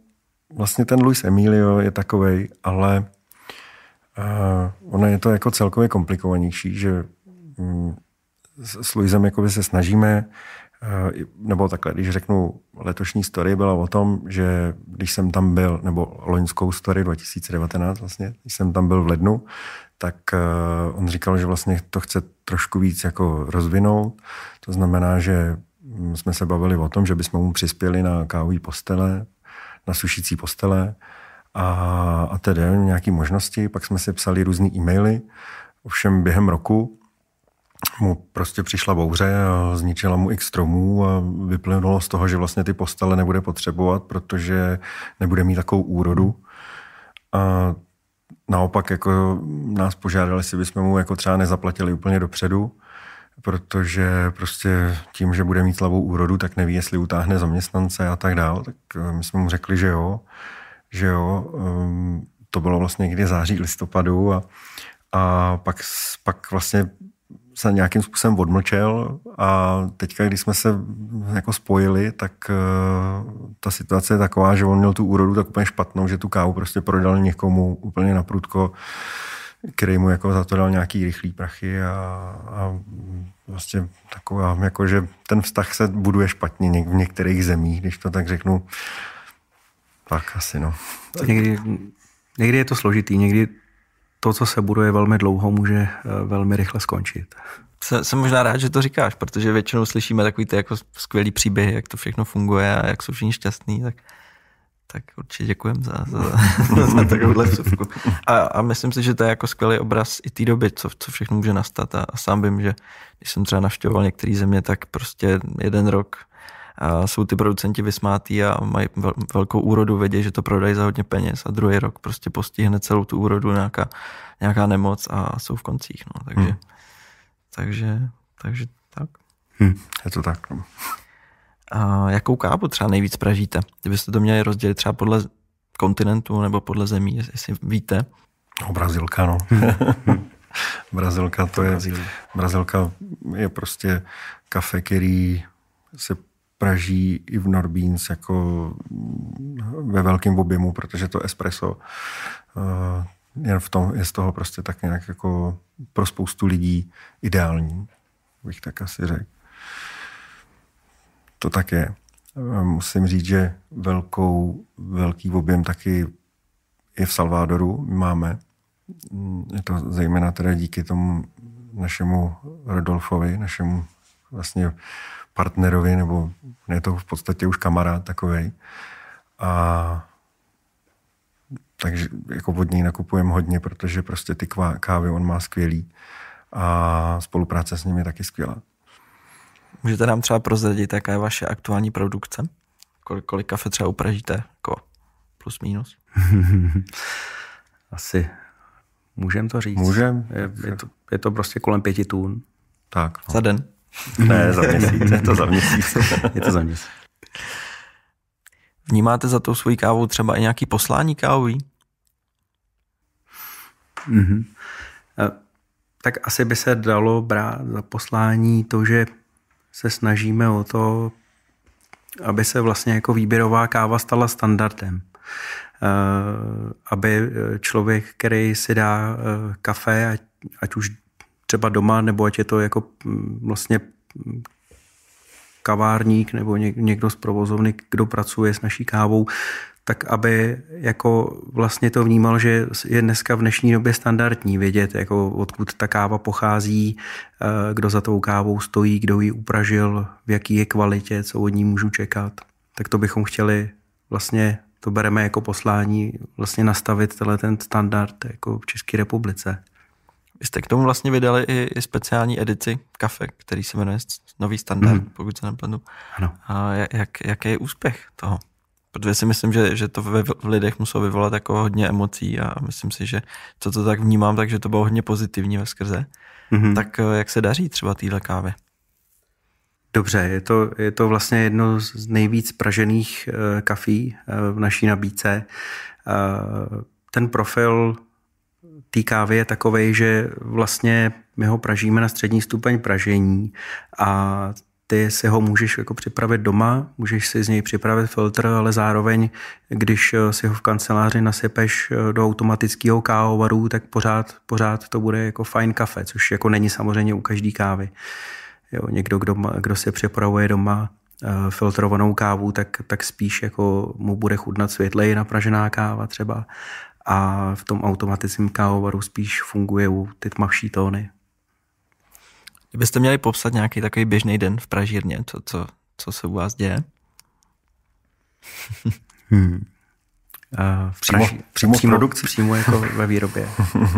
vlastně ten Luis Emilio je takový, ale uh, ono je to jako celkově komplikovanější, že um, s, s Luisem jakoby se snažíme, uh, nebo takhle, když řeknu, letošní story byla o tom, že když jsem tam byl, nebo loňskou story 2019 vlastně, když jsem tam byl v lednu, tak eh, on říkal, že vlastně to chce trošku víc jako rozvinout. To znamená, že mm, jsme se bavili o tom, že bychom mu přispěli na kávový postele, na sušící postele a, a tedy nějaké možnosti. Pak jsme si psali různé e-maily. Ovšem během roku mu prostě přišla bouře a zničila mu x stromů a vyplynulo z toho, že vlastně ty postele nebude potřebovat, protože nebude mít takovou úrodu. A naopak jako nás požádali, jestli bychom mu jako třeba nezaplatili úplně dopředu, protože prostě tím, že bude mít slabou úrodu, tak neví, jestli utáhne zaměstnance a tak dál. Tak eh, my jsme mu řekli, že jo, že jo. Ehm, to bylo vlastně někdy září listopadu a, a pak, pak vlastně se nějakým způsobem odmlčel a teďka, když jsme se jako spojili, tak eh, ta situace je taková, že on měl tu úrodu tak úplně špatnou, že tu kávu prostě prodal někomu úplně naprudko, který mu jako za to dal nějaký rychlý prachy a, a vlastně taková, jako že ten vztah se buduje špatně v některých zemích, když to tak řeknu. Tak asi no. Tak. Někdy, někdy je to složitý, někdy to, co se buduje velmi dlouho, může eh, velmi rychle skončit. Jsem možná rád, že to říkáš, protože většinou slyšíme takový ty jako skvělý příběhy, jak to všechno funguje a jak jsou všichni šťastní, tak, tak určitě děkujem za, za, za, takovouhle vsuvku. A, a myslím si, že to je jako skvělý obraz i té doby, co, co všechno může nastat a, a sám vím, že když jsem třeba navštěvoval některé země, tak prostě jeden rok a jsou ty producenti vysmátí a mají velkou úrodu, vědí, že to prodají za hodně peněz a druhý rok prostě postihne celou tu úrodu nějaká, nějaká nemoc a jsou v koncích. No. Takže, hmm. takže, takže tak. Hmm, je to tak. No. A jakou kávu třeba nejvíc pražíte? Kdybyste to měli rozdělit třeba podle kontinentu nebo podle zemí, jestli víte. No, Brazilka, no. Hmm. Brazilka to je, Brazilka je prostě kafe, který se praží i v Norbeans jako mm, ve velkém objemu, protože to espresso eh, jen v tom, je z toho prostě tak nějak jako pro spoustu lidí ideální, bych tak asi řekl. To tak je. Musím říct, že velkou, velký objem taky je v Salvadoru, máme. Je to zejména teda díky tomu našemu Rodolfovi, našemu vlastně partnerovi, nebo je to v podstatě už kamarád takový. A takže jako od něj nakupujeme hodně, protože prostě ty kvá kávy on má skvělý a spolupráce s nimi je taky skvělá. Můžete nám třeba prozradit, jaká je vaše aktuální produkce? Kolik, kolik kafe třeba upražíte? Jako plus minus? Asi můžeme to říct. Můžeme. Je, je, to, je to prostě kolem pěti tun. Tak. No. Za den? Ne, za měsíc. Je to za měsíc. je to za měsíc. Vnímáte za tou svojí kávou třeba i nějaký poslání kávový? Mm-hmm. Tak asi by se dalo brát za poslání to, že se snažíme o to, aby se vlastně jako výběrová káva stala standardem. Eh, aby člověk, který si dá eh, kafe, ať už třeba doma, nebo ať je to jako mm, vlastně mm, kavárník nebo někdo z provozovny, kdo pracuje s naší kávou, tak aby jako vlastně to vnímal, že je dneska v dnešní době standardní vědět, jako odkud ta káva pochází, eh, kdo za tou kávou stojí, kdo ji upražil, v jaký je kvalitě, co od ní můžu čekat. Tak to bychom chtěli vlastně, to bereme jako poslání, vlastně nastavit tenhle ten standard jako v České republice. Vy jste k tomu vlastně vydali i, i speciální edici kafe, který se jmenuje Nový standard, mm. pokud se nepletu. Ano. A jak, jaký je úspěch toho? Protože si myslím, že, že to v, v lidech muselo vyvolat jako hodně emocí a myslím si, že co to tak vnímám, takže to bylo hodně pozitivní ve skrze. Mm-hmm. Tak eh, jak se daří třeba téhle kávy? Dobře, je to, je to vlastně jedno z nejvíc pražených eh, kafí eh, v naší nabídce. Ten profil té kávy je takový, že vlastně my ho pražíme na střední stupeň pražení a ty si ho můžeš jako připravit doma, můžeš si z něj připravit filtr, ale zároveň, když si ho v kanceláři nasypeš do automatického kávovaru, tak pořád, pořád to bude jako fajn kafe, což jako není samozřejmě u každý kávy. Jo, někdo, kdo, kdo si připravuje doma eh, filtrovanou kávu, tak, tak spíš jako mu bude chudnat světleji napražená káva třeba a v tom automatickém kávovaru spíš u ty tmavší tóny. Kdybyste měli popsat nějaký takový běžný den v Pražírně, co, co, co se u vás děje? hmm. V eh, v přímo, přímo, přímo, v produkci. přímo jako ve výrobě.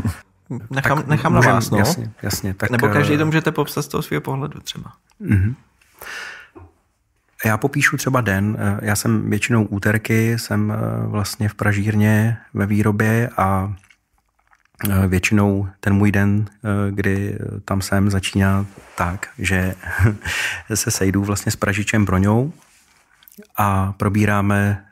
nechám, tak nechám na vás, no. Jasně, jasně. Tak, Nebo každý eh, to můžete popsat z toho svého pohledu třeba. Mm-hmm. Já popíšu třeba den. Eh, já jsem většinou úterky, jsem eh, vlastně v Pražírně ve výrobě a eh, většinou ten můj den, kdy tam jsem, začíná tak, že se sejdu vlastně s Pražičem Broňou a probíráme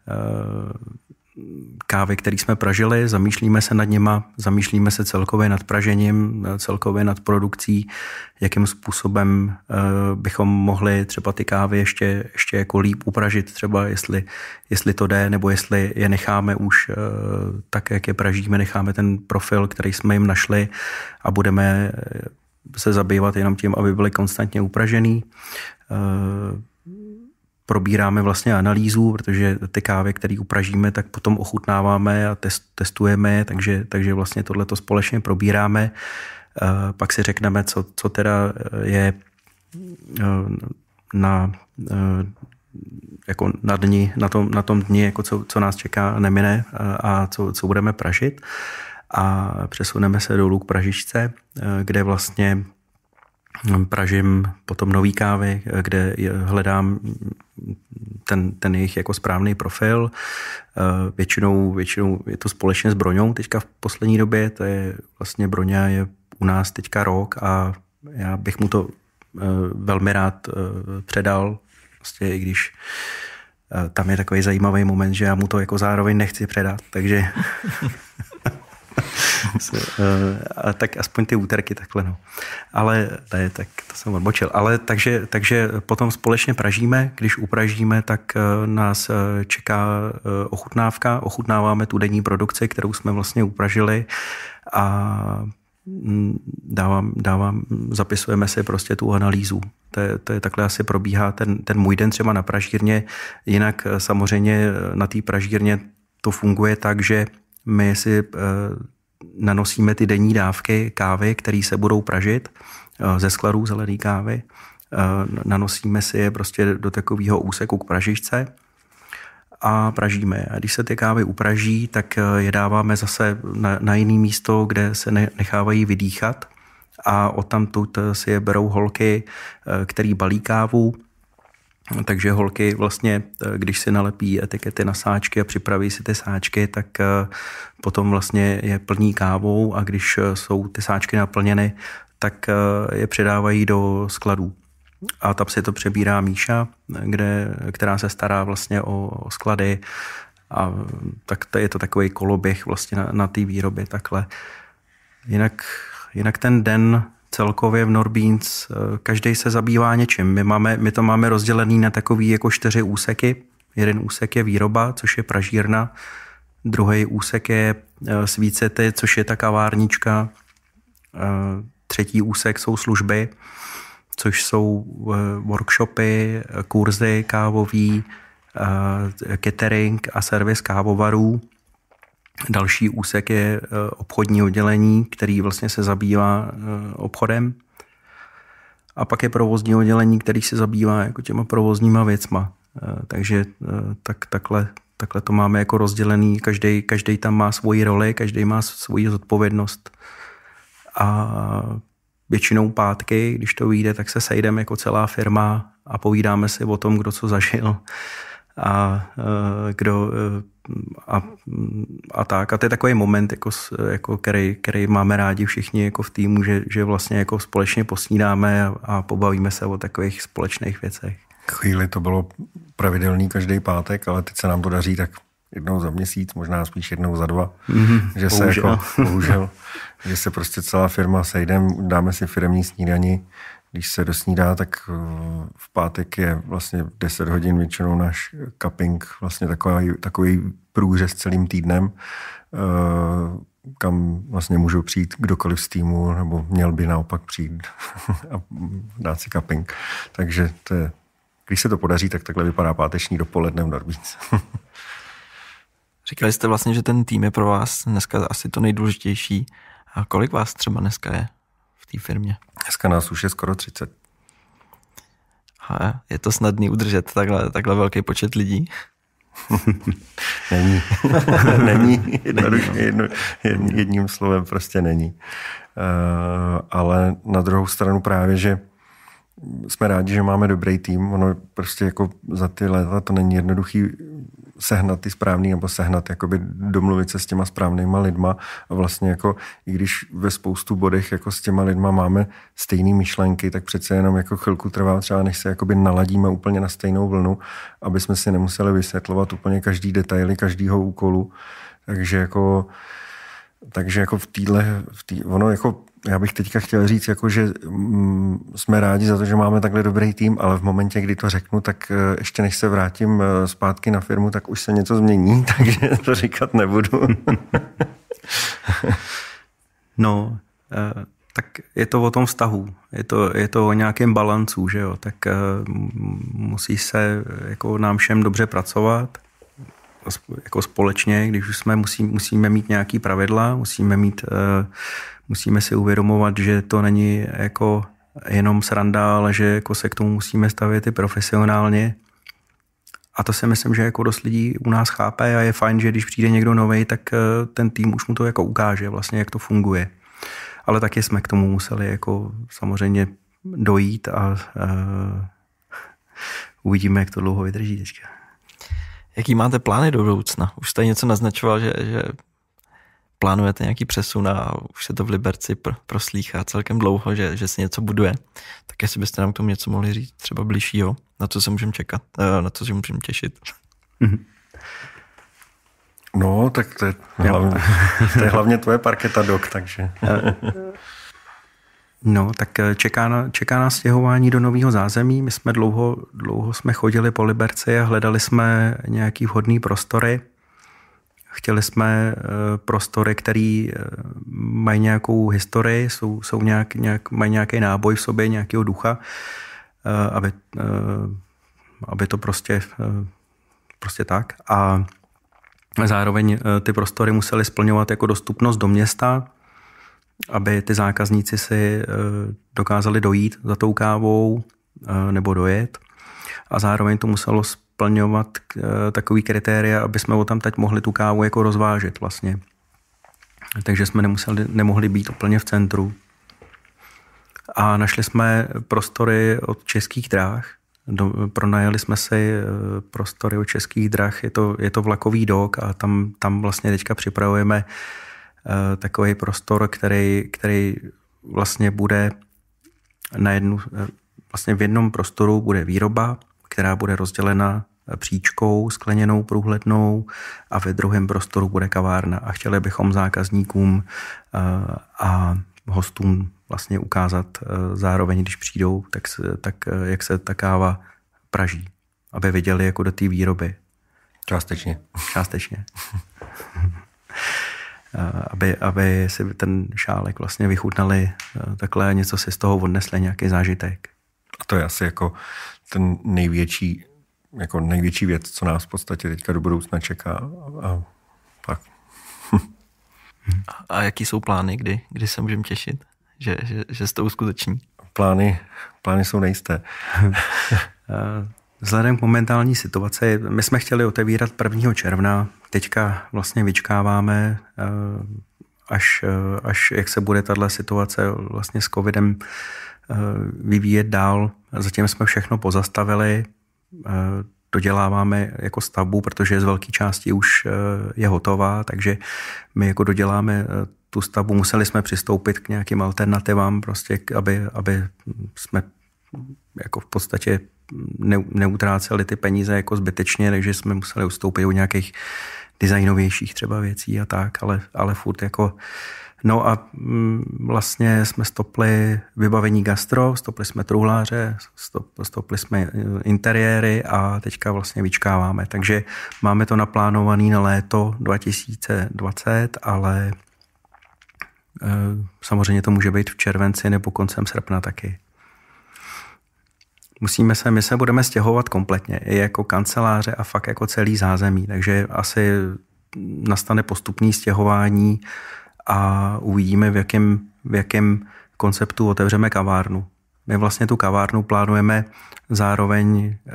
kávy, které jsme pražili, zamýšlíme se nad něma, zamýšlíme se celkově nad pražením, celkově nad produkcí, jakým způsobem eh, bychom mohli třeba ty kávy ještě, ještě jako líp upražit, třeba jestli, jestli to jde, nebo jestli je necháme už eh, tak, jak je pražíme, necháme ten profil, který jsme jim našli a budeme eh, se zabývat jenom tím, aby byly konstantně upražený probíráme vlastně analýzu, protože ty kávy, které upražíme, tak potom ochutnáváme a test, testujeme, takže, takže vlastně tohle to společně probíráme. Eh, pak si řekneme, co, co teda eh, je eh, na, jako na, dni, na, tom, na tom dni, jako co, co nás čeká nemine a co, co budeme pražit. A přesuneme se dolů k pražičce, kde vlastně pražím potom nový kávy, kde hledám ten, ten jejich jako správný profil. Eh, většinou, většinou je to společně s Broňou teďka v poslední době, to je vlastně Broňa je u nás teďka rok a já bych mu to eh, velmi rád eh, předal, vlastně i když tam je takový zajímavý moment, že já mu to jako zároveň nechci předat, takže Eh, a tak aspoň ty úterky takhle. No. Ale ne, tak to jsem odbočil. Ale takže, takže potom společně pražíme, když upražíme, tak eh, nás eh, čeká ochutnávka. Ochutnáváme tu denní produkci, kterou jsme vlastně upražili a mm, dávám, dávám, zapisujeme si prostě tu analýzu. To je, to je takhle asi probíhá ten, ten můj den třeba na pražírně. Jinak samozřejmě na té pražírně to funguje tak, že my si eh, nanosíme ty denní dávky kávy, které se budou pražit eh, ze skladů zelené kávy. Eh, nanosíme si je prostě do takového úseku k pražičce a pražíme je. A když se ty kávy upraží, tak je dáváme zase na, na jiné místo, kde se nechávají vydýchat a odtamtud si je berou holky, který balí kávu takže holky vlastně, eh, když si nalepí etikety na sáčky a připraví si ty sáčky, tak eh, potom vlastně je plní kávou a když eh, jsou ty sáčky naplněny, tak je předávají do skladů. A tam si to přebírá Míša, kde, která se stará vlastně o, o sklady a tak to je to takový koloběh vlastně na, na té výrobě takhle. Jinak, jinak ten den celkově v Norbeans eh, každý se zabývá něčím. My, máme, my to máme rozdělený na takový jako čtyři úseky. Jeden úsek je výroba, což je pražírna, druhý úsek je eh, svícety, což je ta kavárnička, eh, třetí úsek jsou služby, což jsou workshopy, kurzy kávový, catering a servis kávovarů. Další úsek je eh, obchodní oddělení, který vlastně se zabývá eh, obchodem. A pak je provozní oddělení, který se zabývá jako těma provozníma věcma. Eh, takže tak, takhle, takhle to máme jako rozdělený. Každý, každý tam má svoji roli, každý má svoji zodpovědnost. A většinou pátky, když to vyjde, tak se sejdeme jako celá firma a povídáme si o tom, kdo co zažil a eh, kdo eh, a, a tak. A to je takový moment, jako, jako který, který, máme rádi všichni jako v týmu, že, že vlastně jako společně posnídáme a, a pobavíme se o takových společných věcech. Chvíli to bylo pravidelný každý pátek, ale teď se nám to daří tak jednou za měsíc, možná spíš jednou za dva, mm-hmm, že bohužel. se jako, bohužel, že se prostě celá firma sejdeme, dáme si firmní snídani, když se dosnídá, tak eh, v pátek je vlastně 10 hodin většinou náš cupping, vlastně takový, takový průřez celým týdnem, eh, kam vlastně můžou přijít kdokoliv z týmu, nebo měl by naopak přijít a dát si cupping. Takže to je, když se to podaří, tak takhle vypadá páteční dopoledne v Norbíc. Říkali jste vlastně, že ten tým je pro vás dneska asi to nejdůležitější. A kolik vás třeba dneska je? té firmě. Dneska nás už je skoro 30. Ha, je to snadný udržet takhle, takhle velký počet lidí? není. není. Jednoduše, jedno, jedním, jedním slovem prostě není. Uh, ale na druhou stranu právě, že jsme rádi, že máme dobrý tým. Ono prostě jako za ty léta to není jednoduchý sehnat ty správný nebo sehnat, jakoby domluvit se s těma správnýma lidma a vlastně jako, i když ve spoustu bodech jako s těma lidma máme stejné myšlenky, tak přece jenom jako chvilku trvá třeba, než se jakoby naladíme úplně na stejnou vlnu, aby jsme si nemuseli vysvětlovat úplně každý detaily každého úkolu. Takže jako takže jako v týhle, v tý, ono jako já bych teďka chtěl říct, jako, že mm, jsme rádi za to, že máme takhle dobrý tým, ale v momentě, kdy to řeknu, tak eh, ještě než se vrátím eh, zpátky na firmu, tak už se něco změní, takže to říkat nebudu. no, eh, tak je to o tom vztahu, je to, je to o nějakém balancu, že jo, tak musí se jako nám všem dobře pracovat, jako, jako společně, když už jsme, musí, musíme mít nějaký pravidla, musíme mít uh, musíme si uvědomovat, že to není jako jenom sranda, ale že jako se k tomu musíme stavět i profesionálně. A to si myslím, že jako dost lidí u nás chápe a je fajn, že když přijde někdo nový, tak eh, ten tým už mu to jako ukáže vlastně, jak to funguje. Ale taky jsme k tomu museli jako samozřejmě dojít a uh, uvidíme, jak to dlouho vydrží teďka. Jaký máte plány do budoucna? Už jste něco naznačoval, že, že plánujete nějaký přesun a už se to v Liberci pr- proslýchá celkem dlouho, že, že se něco buduje, tak jestli byste nám k tomu něco mohli říct třeba blížšího, na co se můžeme čekat, eh, na co se můžeme těšit. Mhm. No, tak to je, hlavně, to je hlavně tvoje parketa dok, takže... No, tak eh, čeká, na, čeká nás stěhování do nového zázemí. My jsme dlouho, dlouho jsme chodili po Liberci a hledali jsme nějaký vhodný prostory. Chtěli jsme eh, prostory, které eh, mají nějakou historii, jsou, jsou nějak, nějak, mají nějaký náboj v sobě, nějakého ducha, eh, aby, aby to prostě, prostě tak. A zároveň ty prostory musely splňovat jako dostupnost do města, aby ty zákazníci si dokázali dojít za tou kávou nebo dojet. A zároveň to muselo splňovat eh, takový kritéria, aby jsme o tam teď mohli tu kávu jako rozvážet vlastně. Takže jsme nemuseli, nemohli být úplně v centru. A našli jsme prostory od českých dráh. Do, pronajeli jsme si eh, prostory od českých drah. Je to, je to vlakový dok a tam, tam vlastně teďka připravujeme eh, takový prostor, který, který vlastně bude na jednu, vlastně v jednom prostoru bude výroba, která bude rozdělena příčkou skleněnou, průhlednou a ve druhém prostoru bude kavárna. A chtěli bychom zákazníkům eh, a hostům vlastně ukázat eh, zároveň, když přijdou, tak, tak eh, jak se ta káva praží, aby viděli jako do té výroby. Částečně. Částečně. aby, aby si ten šálek vlastně vychutnali takhle, něco si z toho odnesli, nějaký zážitek. A to je asi jako ten největší, jako největší věc, co nás v podstatě teďka do budoucna čeká a tak. a, a jaký jsou plány, kdy, kdy se můžeme těšit, že, že, že se to uskuteční? Plány, plány jsou nejisté. Eh, vzhledem k momentální situaci, my jsme chtěli otevírat 1. června, teďka vlastně vyčkáváme, eh, až, eh, až jak se bude tato situace vlastně s covidem vyvíjet dál. Zatím jsme všechno pozastavili, eh, doděláváme jako stavbu, protože z velké části už eh, je hotová, takže my jako doděláme eh, tu stavbu. Museli jsme přistoupit k nějakým alternativám, prostě, aby, aby jsme jako v podstatě neutráceli ty peníze jako zbytečně, takže jsme museli ustoupit u nějakých designovějších třeba věcí a tak, ale, ale furt jako uh, No a mm, vlastně jsme stopli vybavení gastro, stopli jsme truhláře, stop, stopli jsme e, interiéry a teďka vlastně vyčkáváme. Takže máme to naplánované na léto 2020, ale e, samozřejmě to může být v červenci nebo koncem srpna taky. Musíme se, my se budeme stěhovat kompletně, i jako kanceláře a fakt jako celý zázemí, takže asi nastane postupný stěhování a uvidíme, v jakém, v jakém konceptu otevřeme kavárnu. My vlastně tu kavárnu plánujeme zároveň eh,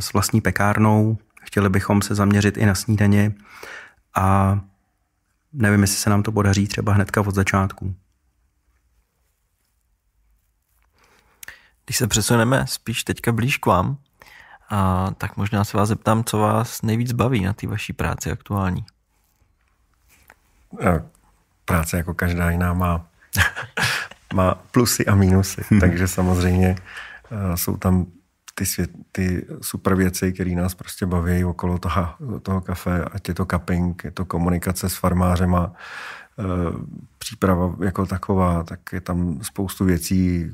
s vlastní pekárnou, chtěli bychom se zaměřit i na snídaně a nevím, jestli se nám to podaří třeba hnedka od začátku. Když se přesuneme spíš teďka blíž k vám, a tak možná se vás zeptám, co vás nejvíc baví na té vaší práci aktuální práce jako každá jiná má, má plusy a mínusy. Hmm. Takže samozřejmě eh, jsou tam ty, svět, ty super věci, které nás prostě baví okolo toho, toho kafe, ať je to cupping, je to komunikace s farmářema, eh, příprava jako taková, tak je tam spoustu věcí,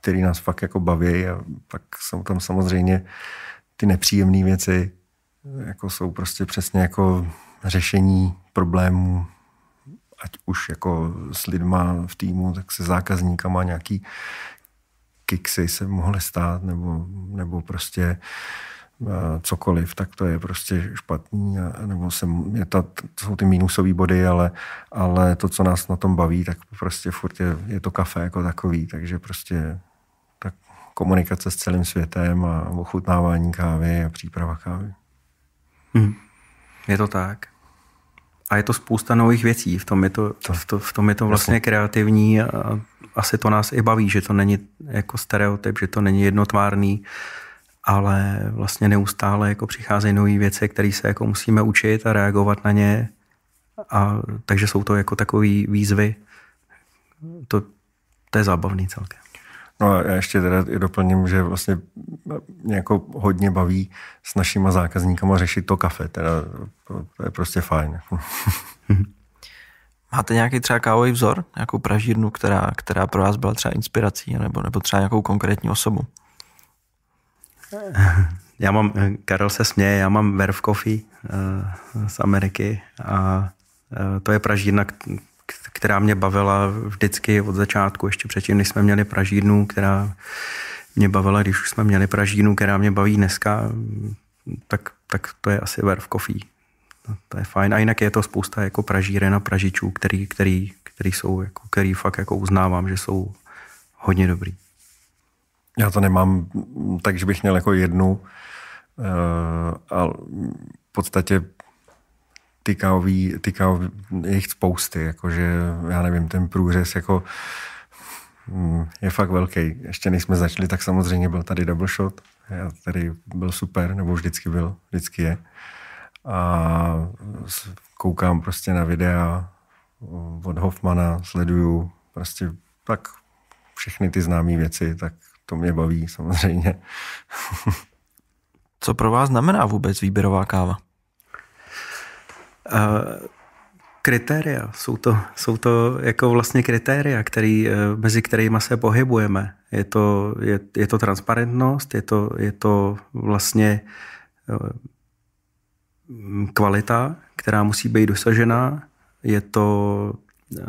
které nás fakt jako baví a pak jsou tam samozřejmě ty nepříjemné věci, jako jsou prostě přesně jako řešení problémů ať už jako s lidma v týmu, tak se zákazníkama nějaký kiksy se mohly stát, nebo, nebo prostě eh, cokoliv, tak to je prostě špatný, nebo se, je ta, to jsou ty mínusové body, ale, ale to, co nás na tom baví, tak prostě furt je, je to kafe jako takový, takže prostě tak komunikace s celým světem a ochutnávání kávy a příprava kávy. Hmm. Je to tak a je to spousta nových věcí. V tom je to, to. V to, v tom je to vlastně Jasně. kreativní a asi to nás i baví, že to není jako stereotyp, že to není jednotvárný, ale vlastně neustále jako přicházejí nové věci, které se jako musíme učit a reagovat na ně. A takže jsou to jako takové výzvy. To, to je zábavný celkem. No a já ještě teda i doplním, že vlastně mě jako hodně baví s našimi zákazníkama řešit to kafe, teda to je prostě fajn. Máte nějaký třeba kávový vzor, nějakou pražírnu, která, která pro vás byla třeba inspirací, nebo, nebo třeba nějakou konkrétní osobu? Já mám, Karel se směje, já mám Verve Coffee uh, z Ameriky a uh, to je pražírna, která mě bavila vždycky od začátku, ještě předtím, než jsme měli Pražídnu, která mě bavila, když už jsme měli Pražínu, která mě baví dneska, tak, tak to je asi Verve Coffee. No, to je fajn. A jinak je to spousta jako pražíren a pražičů, který, který, který, jsou, jako, který fakt jako uznávám, že jsou hodně dobrý. Já to nemám, takže bych měl jako jednu, uh, eh, ale v podstatě ty kávový, ty kávový, jich spousty, jakože já nevím, ten průřez jako hm, je fakt velký. Ještě než jsme začali, tak samozřejmě byl tady double shot, já tady byl super, nebo vždycky byl, vždycky je. A koukám prostě na videa od Hoffmana, sleduju prostě tak všechny ty známé věci, tak to mě baví samozřejmě. Co pro vás znamená vůbec výběrová káva? kritéria, jsou to, jsou to jako vlastně kritéria, který, eh, mezi kterými se pohybujeme. Je to, je, je to transparentnost, je to, je to vlastně eh, kvalita, která musí být dosažena, je to eh,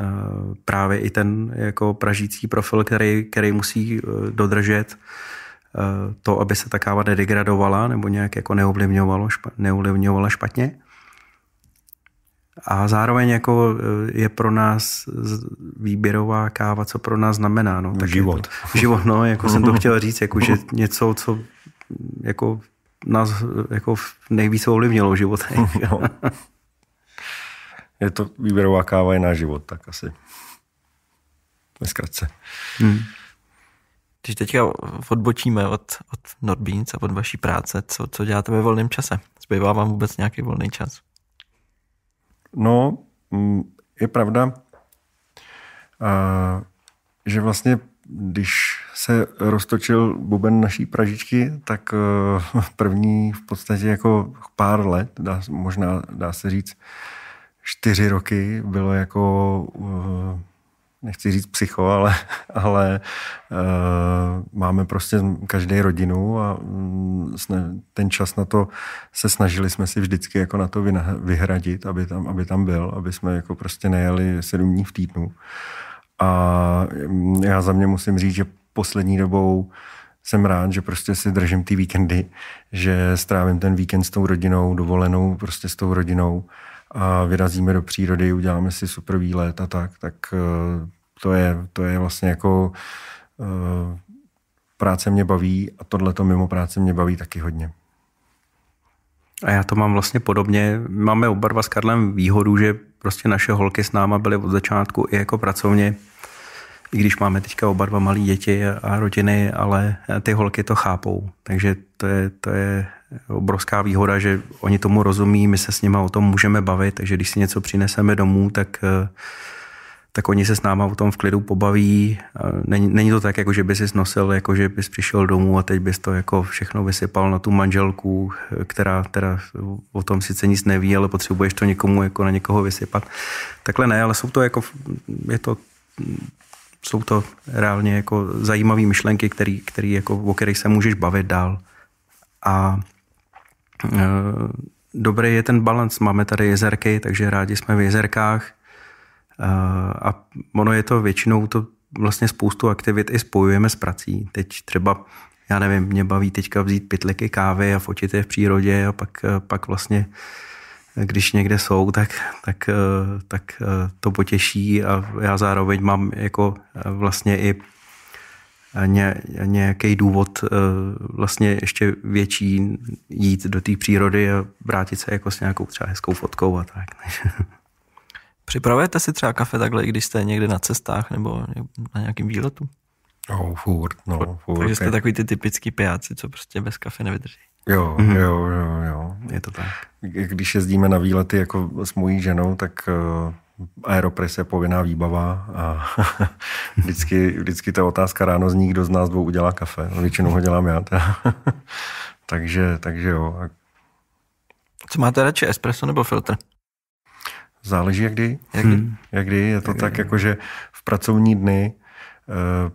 právě i ten jako pražící profil, který, který musí dodržet to, aby se ta káva nedegradovala nebo nějak jako neovlivňovala špatně. A zároveň jako e, je pro nás výběrová káva, co pro nás znamená. No, tak život. To, jako život, no, jako jsem to chtěl říct, jako, že něco, co jako nás jako nejvíce ovlivnilo v životě. Jako. Je to výběrová káva i náš život, tak asi. Ve Hmm. Když teďka odbočíme od, od Nordbeans a od vaší práce, co, co děláte ve volném čase? Zbývá vám vůbec nějaký volný čas? No, mm, je pravda, že vlastně když se roztočil buben naší Pražičky, tak e, první v podstatě jako pár let, možná dá se říct čtyři roky, bylo jako e, nechci říct psycho, ale, ale uh, máme prostě každý rodinu a um, ten čas na to se snažili jsme si vždycky jako na to vyhradit, aby tam, aby tam byl, aby jsme jako prostě nejeli sedm dní v týdnu. A mm, já za mě musím říct, že poslední dobou jsem rád, že prostě si držím ty víkendy, že strávím ten víkend s tou rodinou, dovolenou prostě s tou rodinou a vyrazíme do přírody, uděláme si super výlet a tak, tak eh, to je, to je vlastně jako eh, práce mě baví a tohle to mimo práce mě baví taky hodně. A já to mám vlastně podobně. Máme oba dva s Karlem výhodu, že prostě naše holky s náma byly od začátku i jako pracovně, i když máme teďka oba dva malé děti a rodiny, ale ty holky to chápou. Takže to je, to je obrovská výhoda, že oni tomu rozumí, my se s nimi o tom můžeme bavit, takže když si něco přineseme domů, tak eh, tak oni se s náma o tom v klidu pobaví. Není, není to tak, jako že bys si nosil, jako že bys přišel domů a teď bys to jako všechno vysypal na tu manželku, eh, která teda o tom sice nic neví, ale potřebuješ to někomu jako na někoho vysypat. Takhle ne, ale jsou to jako, je to, jsou to reálně jako zajímavé myšlenky, který, který jako, o kterých se můžeš bavit dál. A Eh, dobrý je ten balans. Máme tady jezerky, takže rádi jsme v jezerkách. Eh, a ono je to většinou to vlastně spoustu aktivit i spojujeme s prací. Teď třeba, já nevím, mě baví teďka vzít pytleky kávy a fotit je v přírodě a pak, eh, pak vlastně když někde jsou, tak, tak, tak to potěší a já zároveň mám jako vlastně i nějaký důvod eh, vlastně ještě větší jít do té přírody a vrátit se jako s nějakou třeba hezkou fotkou a tak. Připravujete si třeba kafe takhle, i když jste někde na cestách nebo na nějakým výletu? No, furt, no, furt. Takže jste takový ty typický pijáci, co prostě bez kafe nevydrží. Jo, mm-hmm. jo, jo, jo. Je to tak. Když jezdíme na výlety jako s mojí ženou, tak uh, Aeropress je povinná výbava a vždycky, vždycky ta otázka ráno zní, kdo z nás dvou udělá kafe. No, většinou ho dělám já. takže, takže jo. Co máte radši, espresso nebo filtr? Záleží, jak kdy. Jak kdy, hmm. jak kdy. je to jak tak, jako že v pracovní dny eh,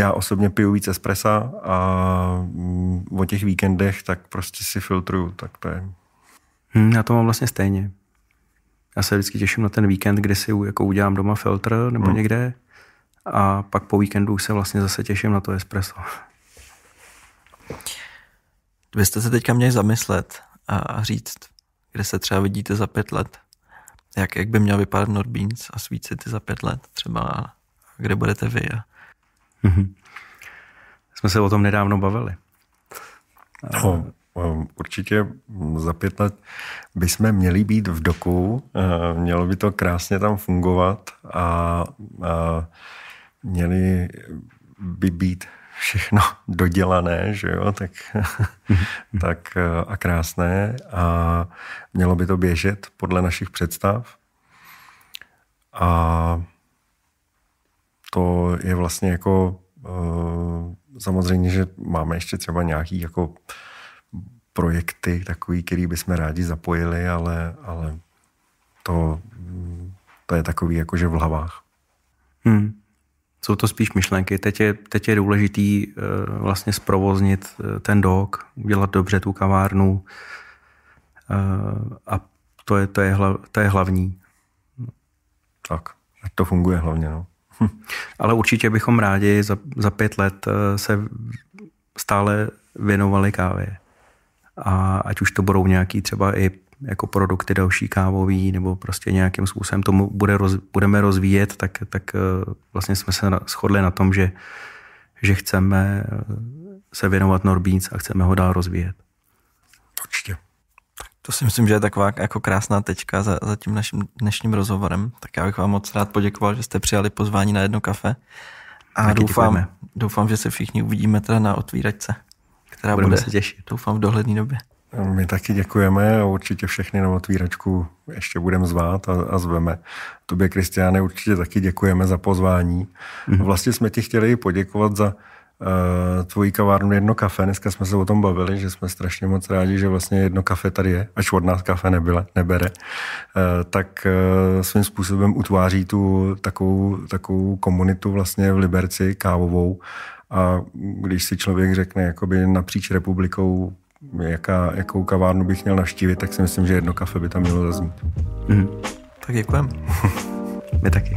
já osobně piju víc espressa a mm, o těch víkendech tak prostě si filtruju, tak to je. Hmm, já to mám vlastně stejně já se vždycky těším na ten víkend, kdy si jako udělám doma filtr nebo hmm. někde a pak po víkendu se vlastně zase těším na to espresso. Vy jste se teďka měli zamyslet a říct, kde se třeba vidíte za pět let. Jak, jak by měl vypadat beans a City za pět let třeba, kde budete vy. A... Mhm. Jsme se o tom nedávno bavili. No. Ehm, určitě hm, za pět let bychom měli být v doku, ehm, mělo by to krásně tam fungovat a, měli by být všechno dodělané, že jo, tak, tak e, a krásné a mělo by to běžet podle našich představ a to je vlastně jako e, samozřejmě, že máme ještě třeba nějaký jako projekty takový, který bychom rádi zapojili, ale, ale to, to je takový jakože v hlavách. Hmm. Jsou to spíš myšlenky. Teď je, teď je důležitý eh, vlastně zprovoznit eh, ten dok, udělat dobře tu kavárnu eh, a to je, to je, hla, to je hlavní. Tak, to funguje hlavně. No. Hm. Ale určitě bychom rádi za, za pět let se stále věnovali kávě a ať už to budou nějaký třeba i jako produkty další kávový nebo prostě nějakým způsobem tomu bude roz, budeme rozvíjet, tak, tak eh, vlastně jsme se shodli na tom, že, že chceme eh, se věnovat Norbíc a chceme ho dál rozvíjet. Určitě. To si myslím, že je taková jako krásná tečka za, za tím naším dnešním rozhovorem. Tak já bych vám moc rád poděkoval, že jste přijali pozvání na jedno kafe. A Taky doufám, děkujeme. doufám, že se všichni uvidíme teda na otvíračce která budeme bude, se těšit, doufám, v dohledné době. No, my taky děkujeme a určitě všechny na otvíračku ještě budeme zvát a, a zveme. Tobě, Kristiáne, určitě taky děkujeme za pozvání. Mm-hmm. Vlastně jsme ti chtěli poděkovat za uh, eh, tvojí kavárnu Jedno kafe. Dneska jsme se o tom bavili, že jsme strašně moc rádi, že vlastně Jedno kafe tady je, až od nás kafe nebyla, nebere, uh, tak uh, svým způsobem utváří tu takovou, takovou komunitu vlastně v Liberci kávovou a když si člověk řekne jakoby napříč republikou, jaká, jakou kavárnu bych měl naštívit, tak si myslím, že jedno kafe by tam mělo zaznít. Mm. Tak děkujeme. My taky.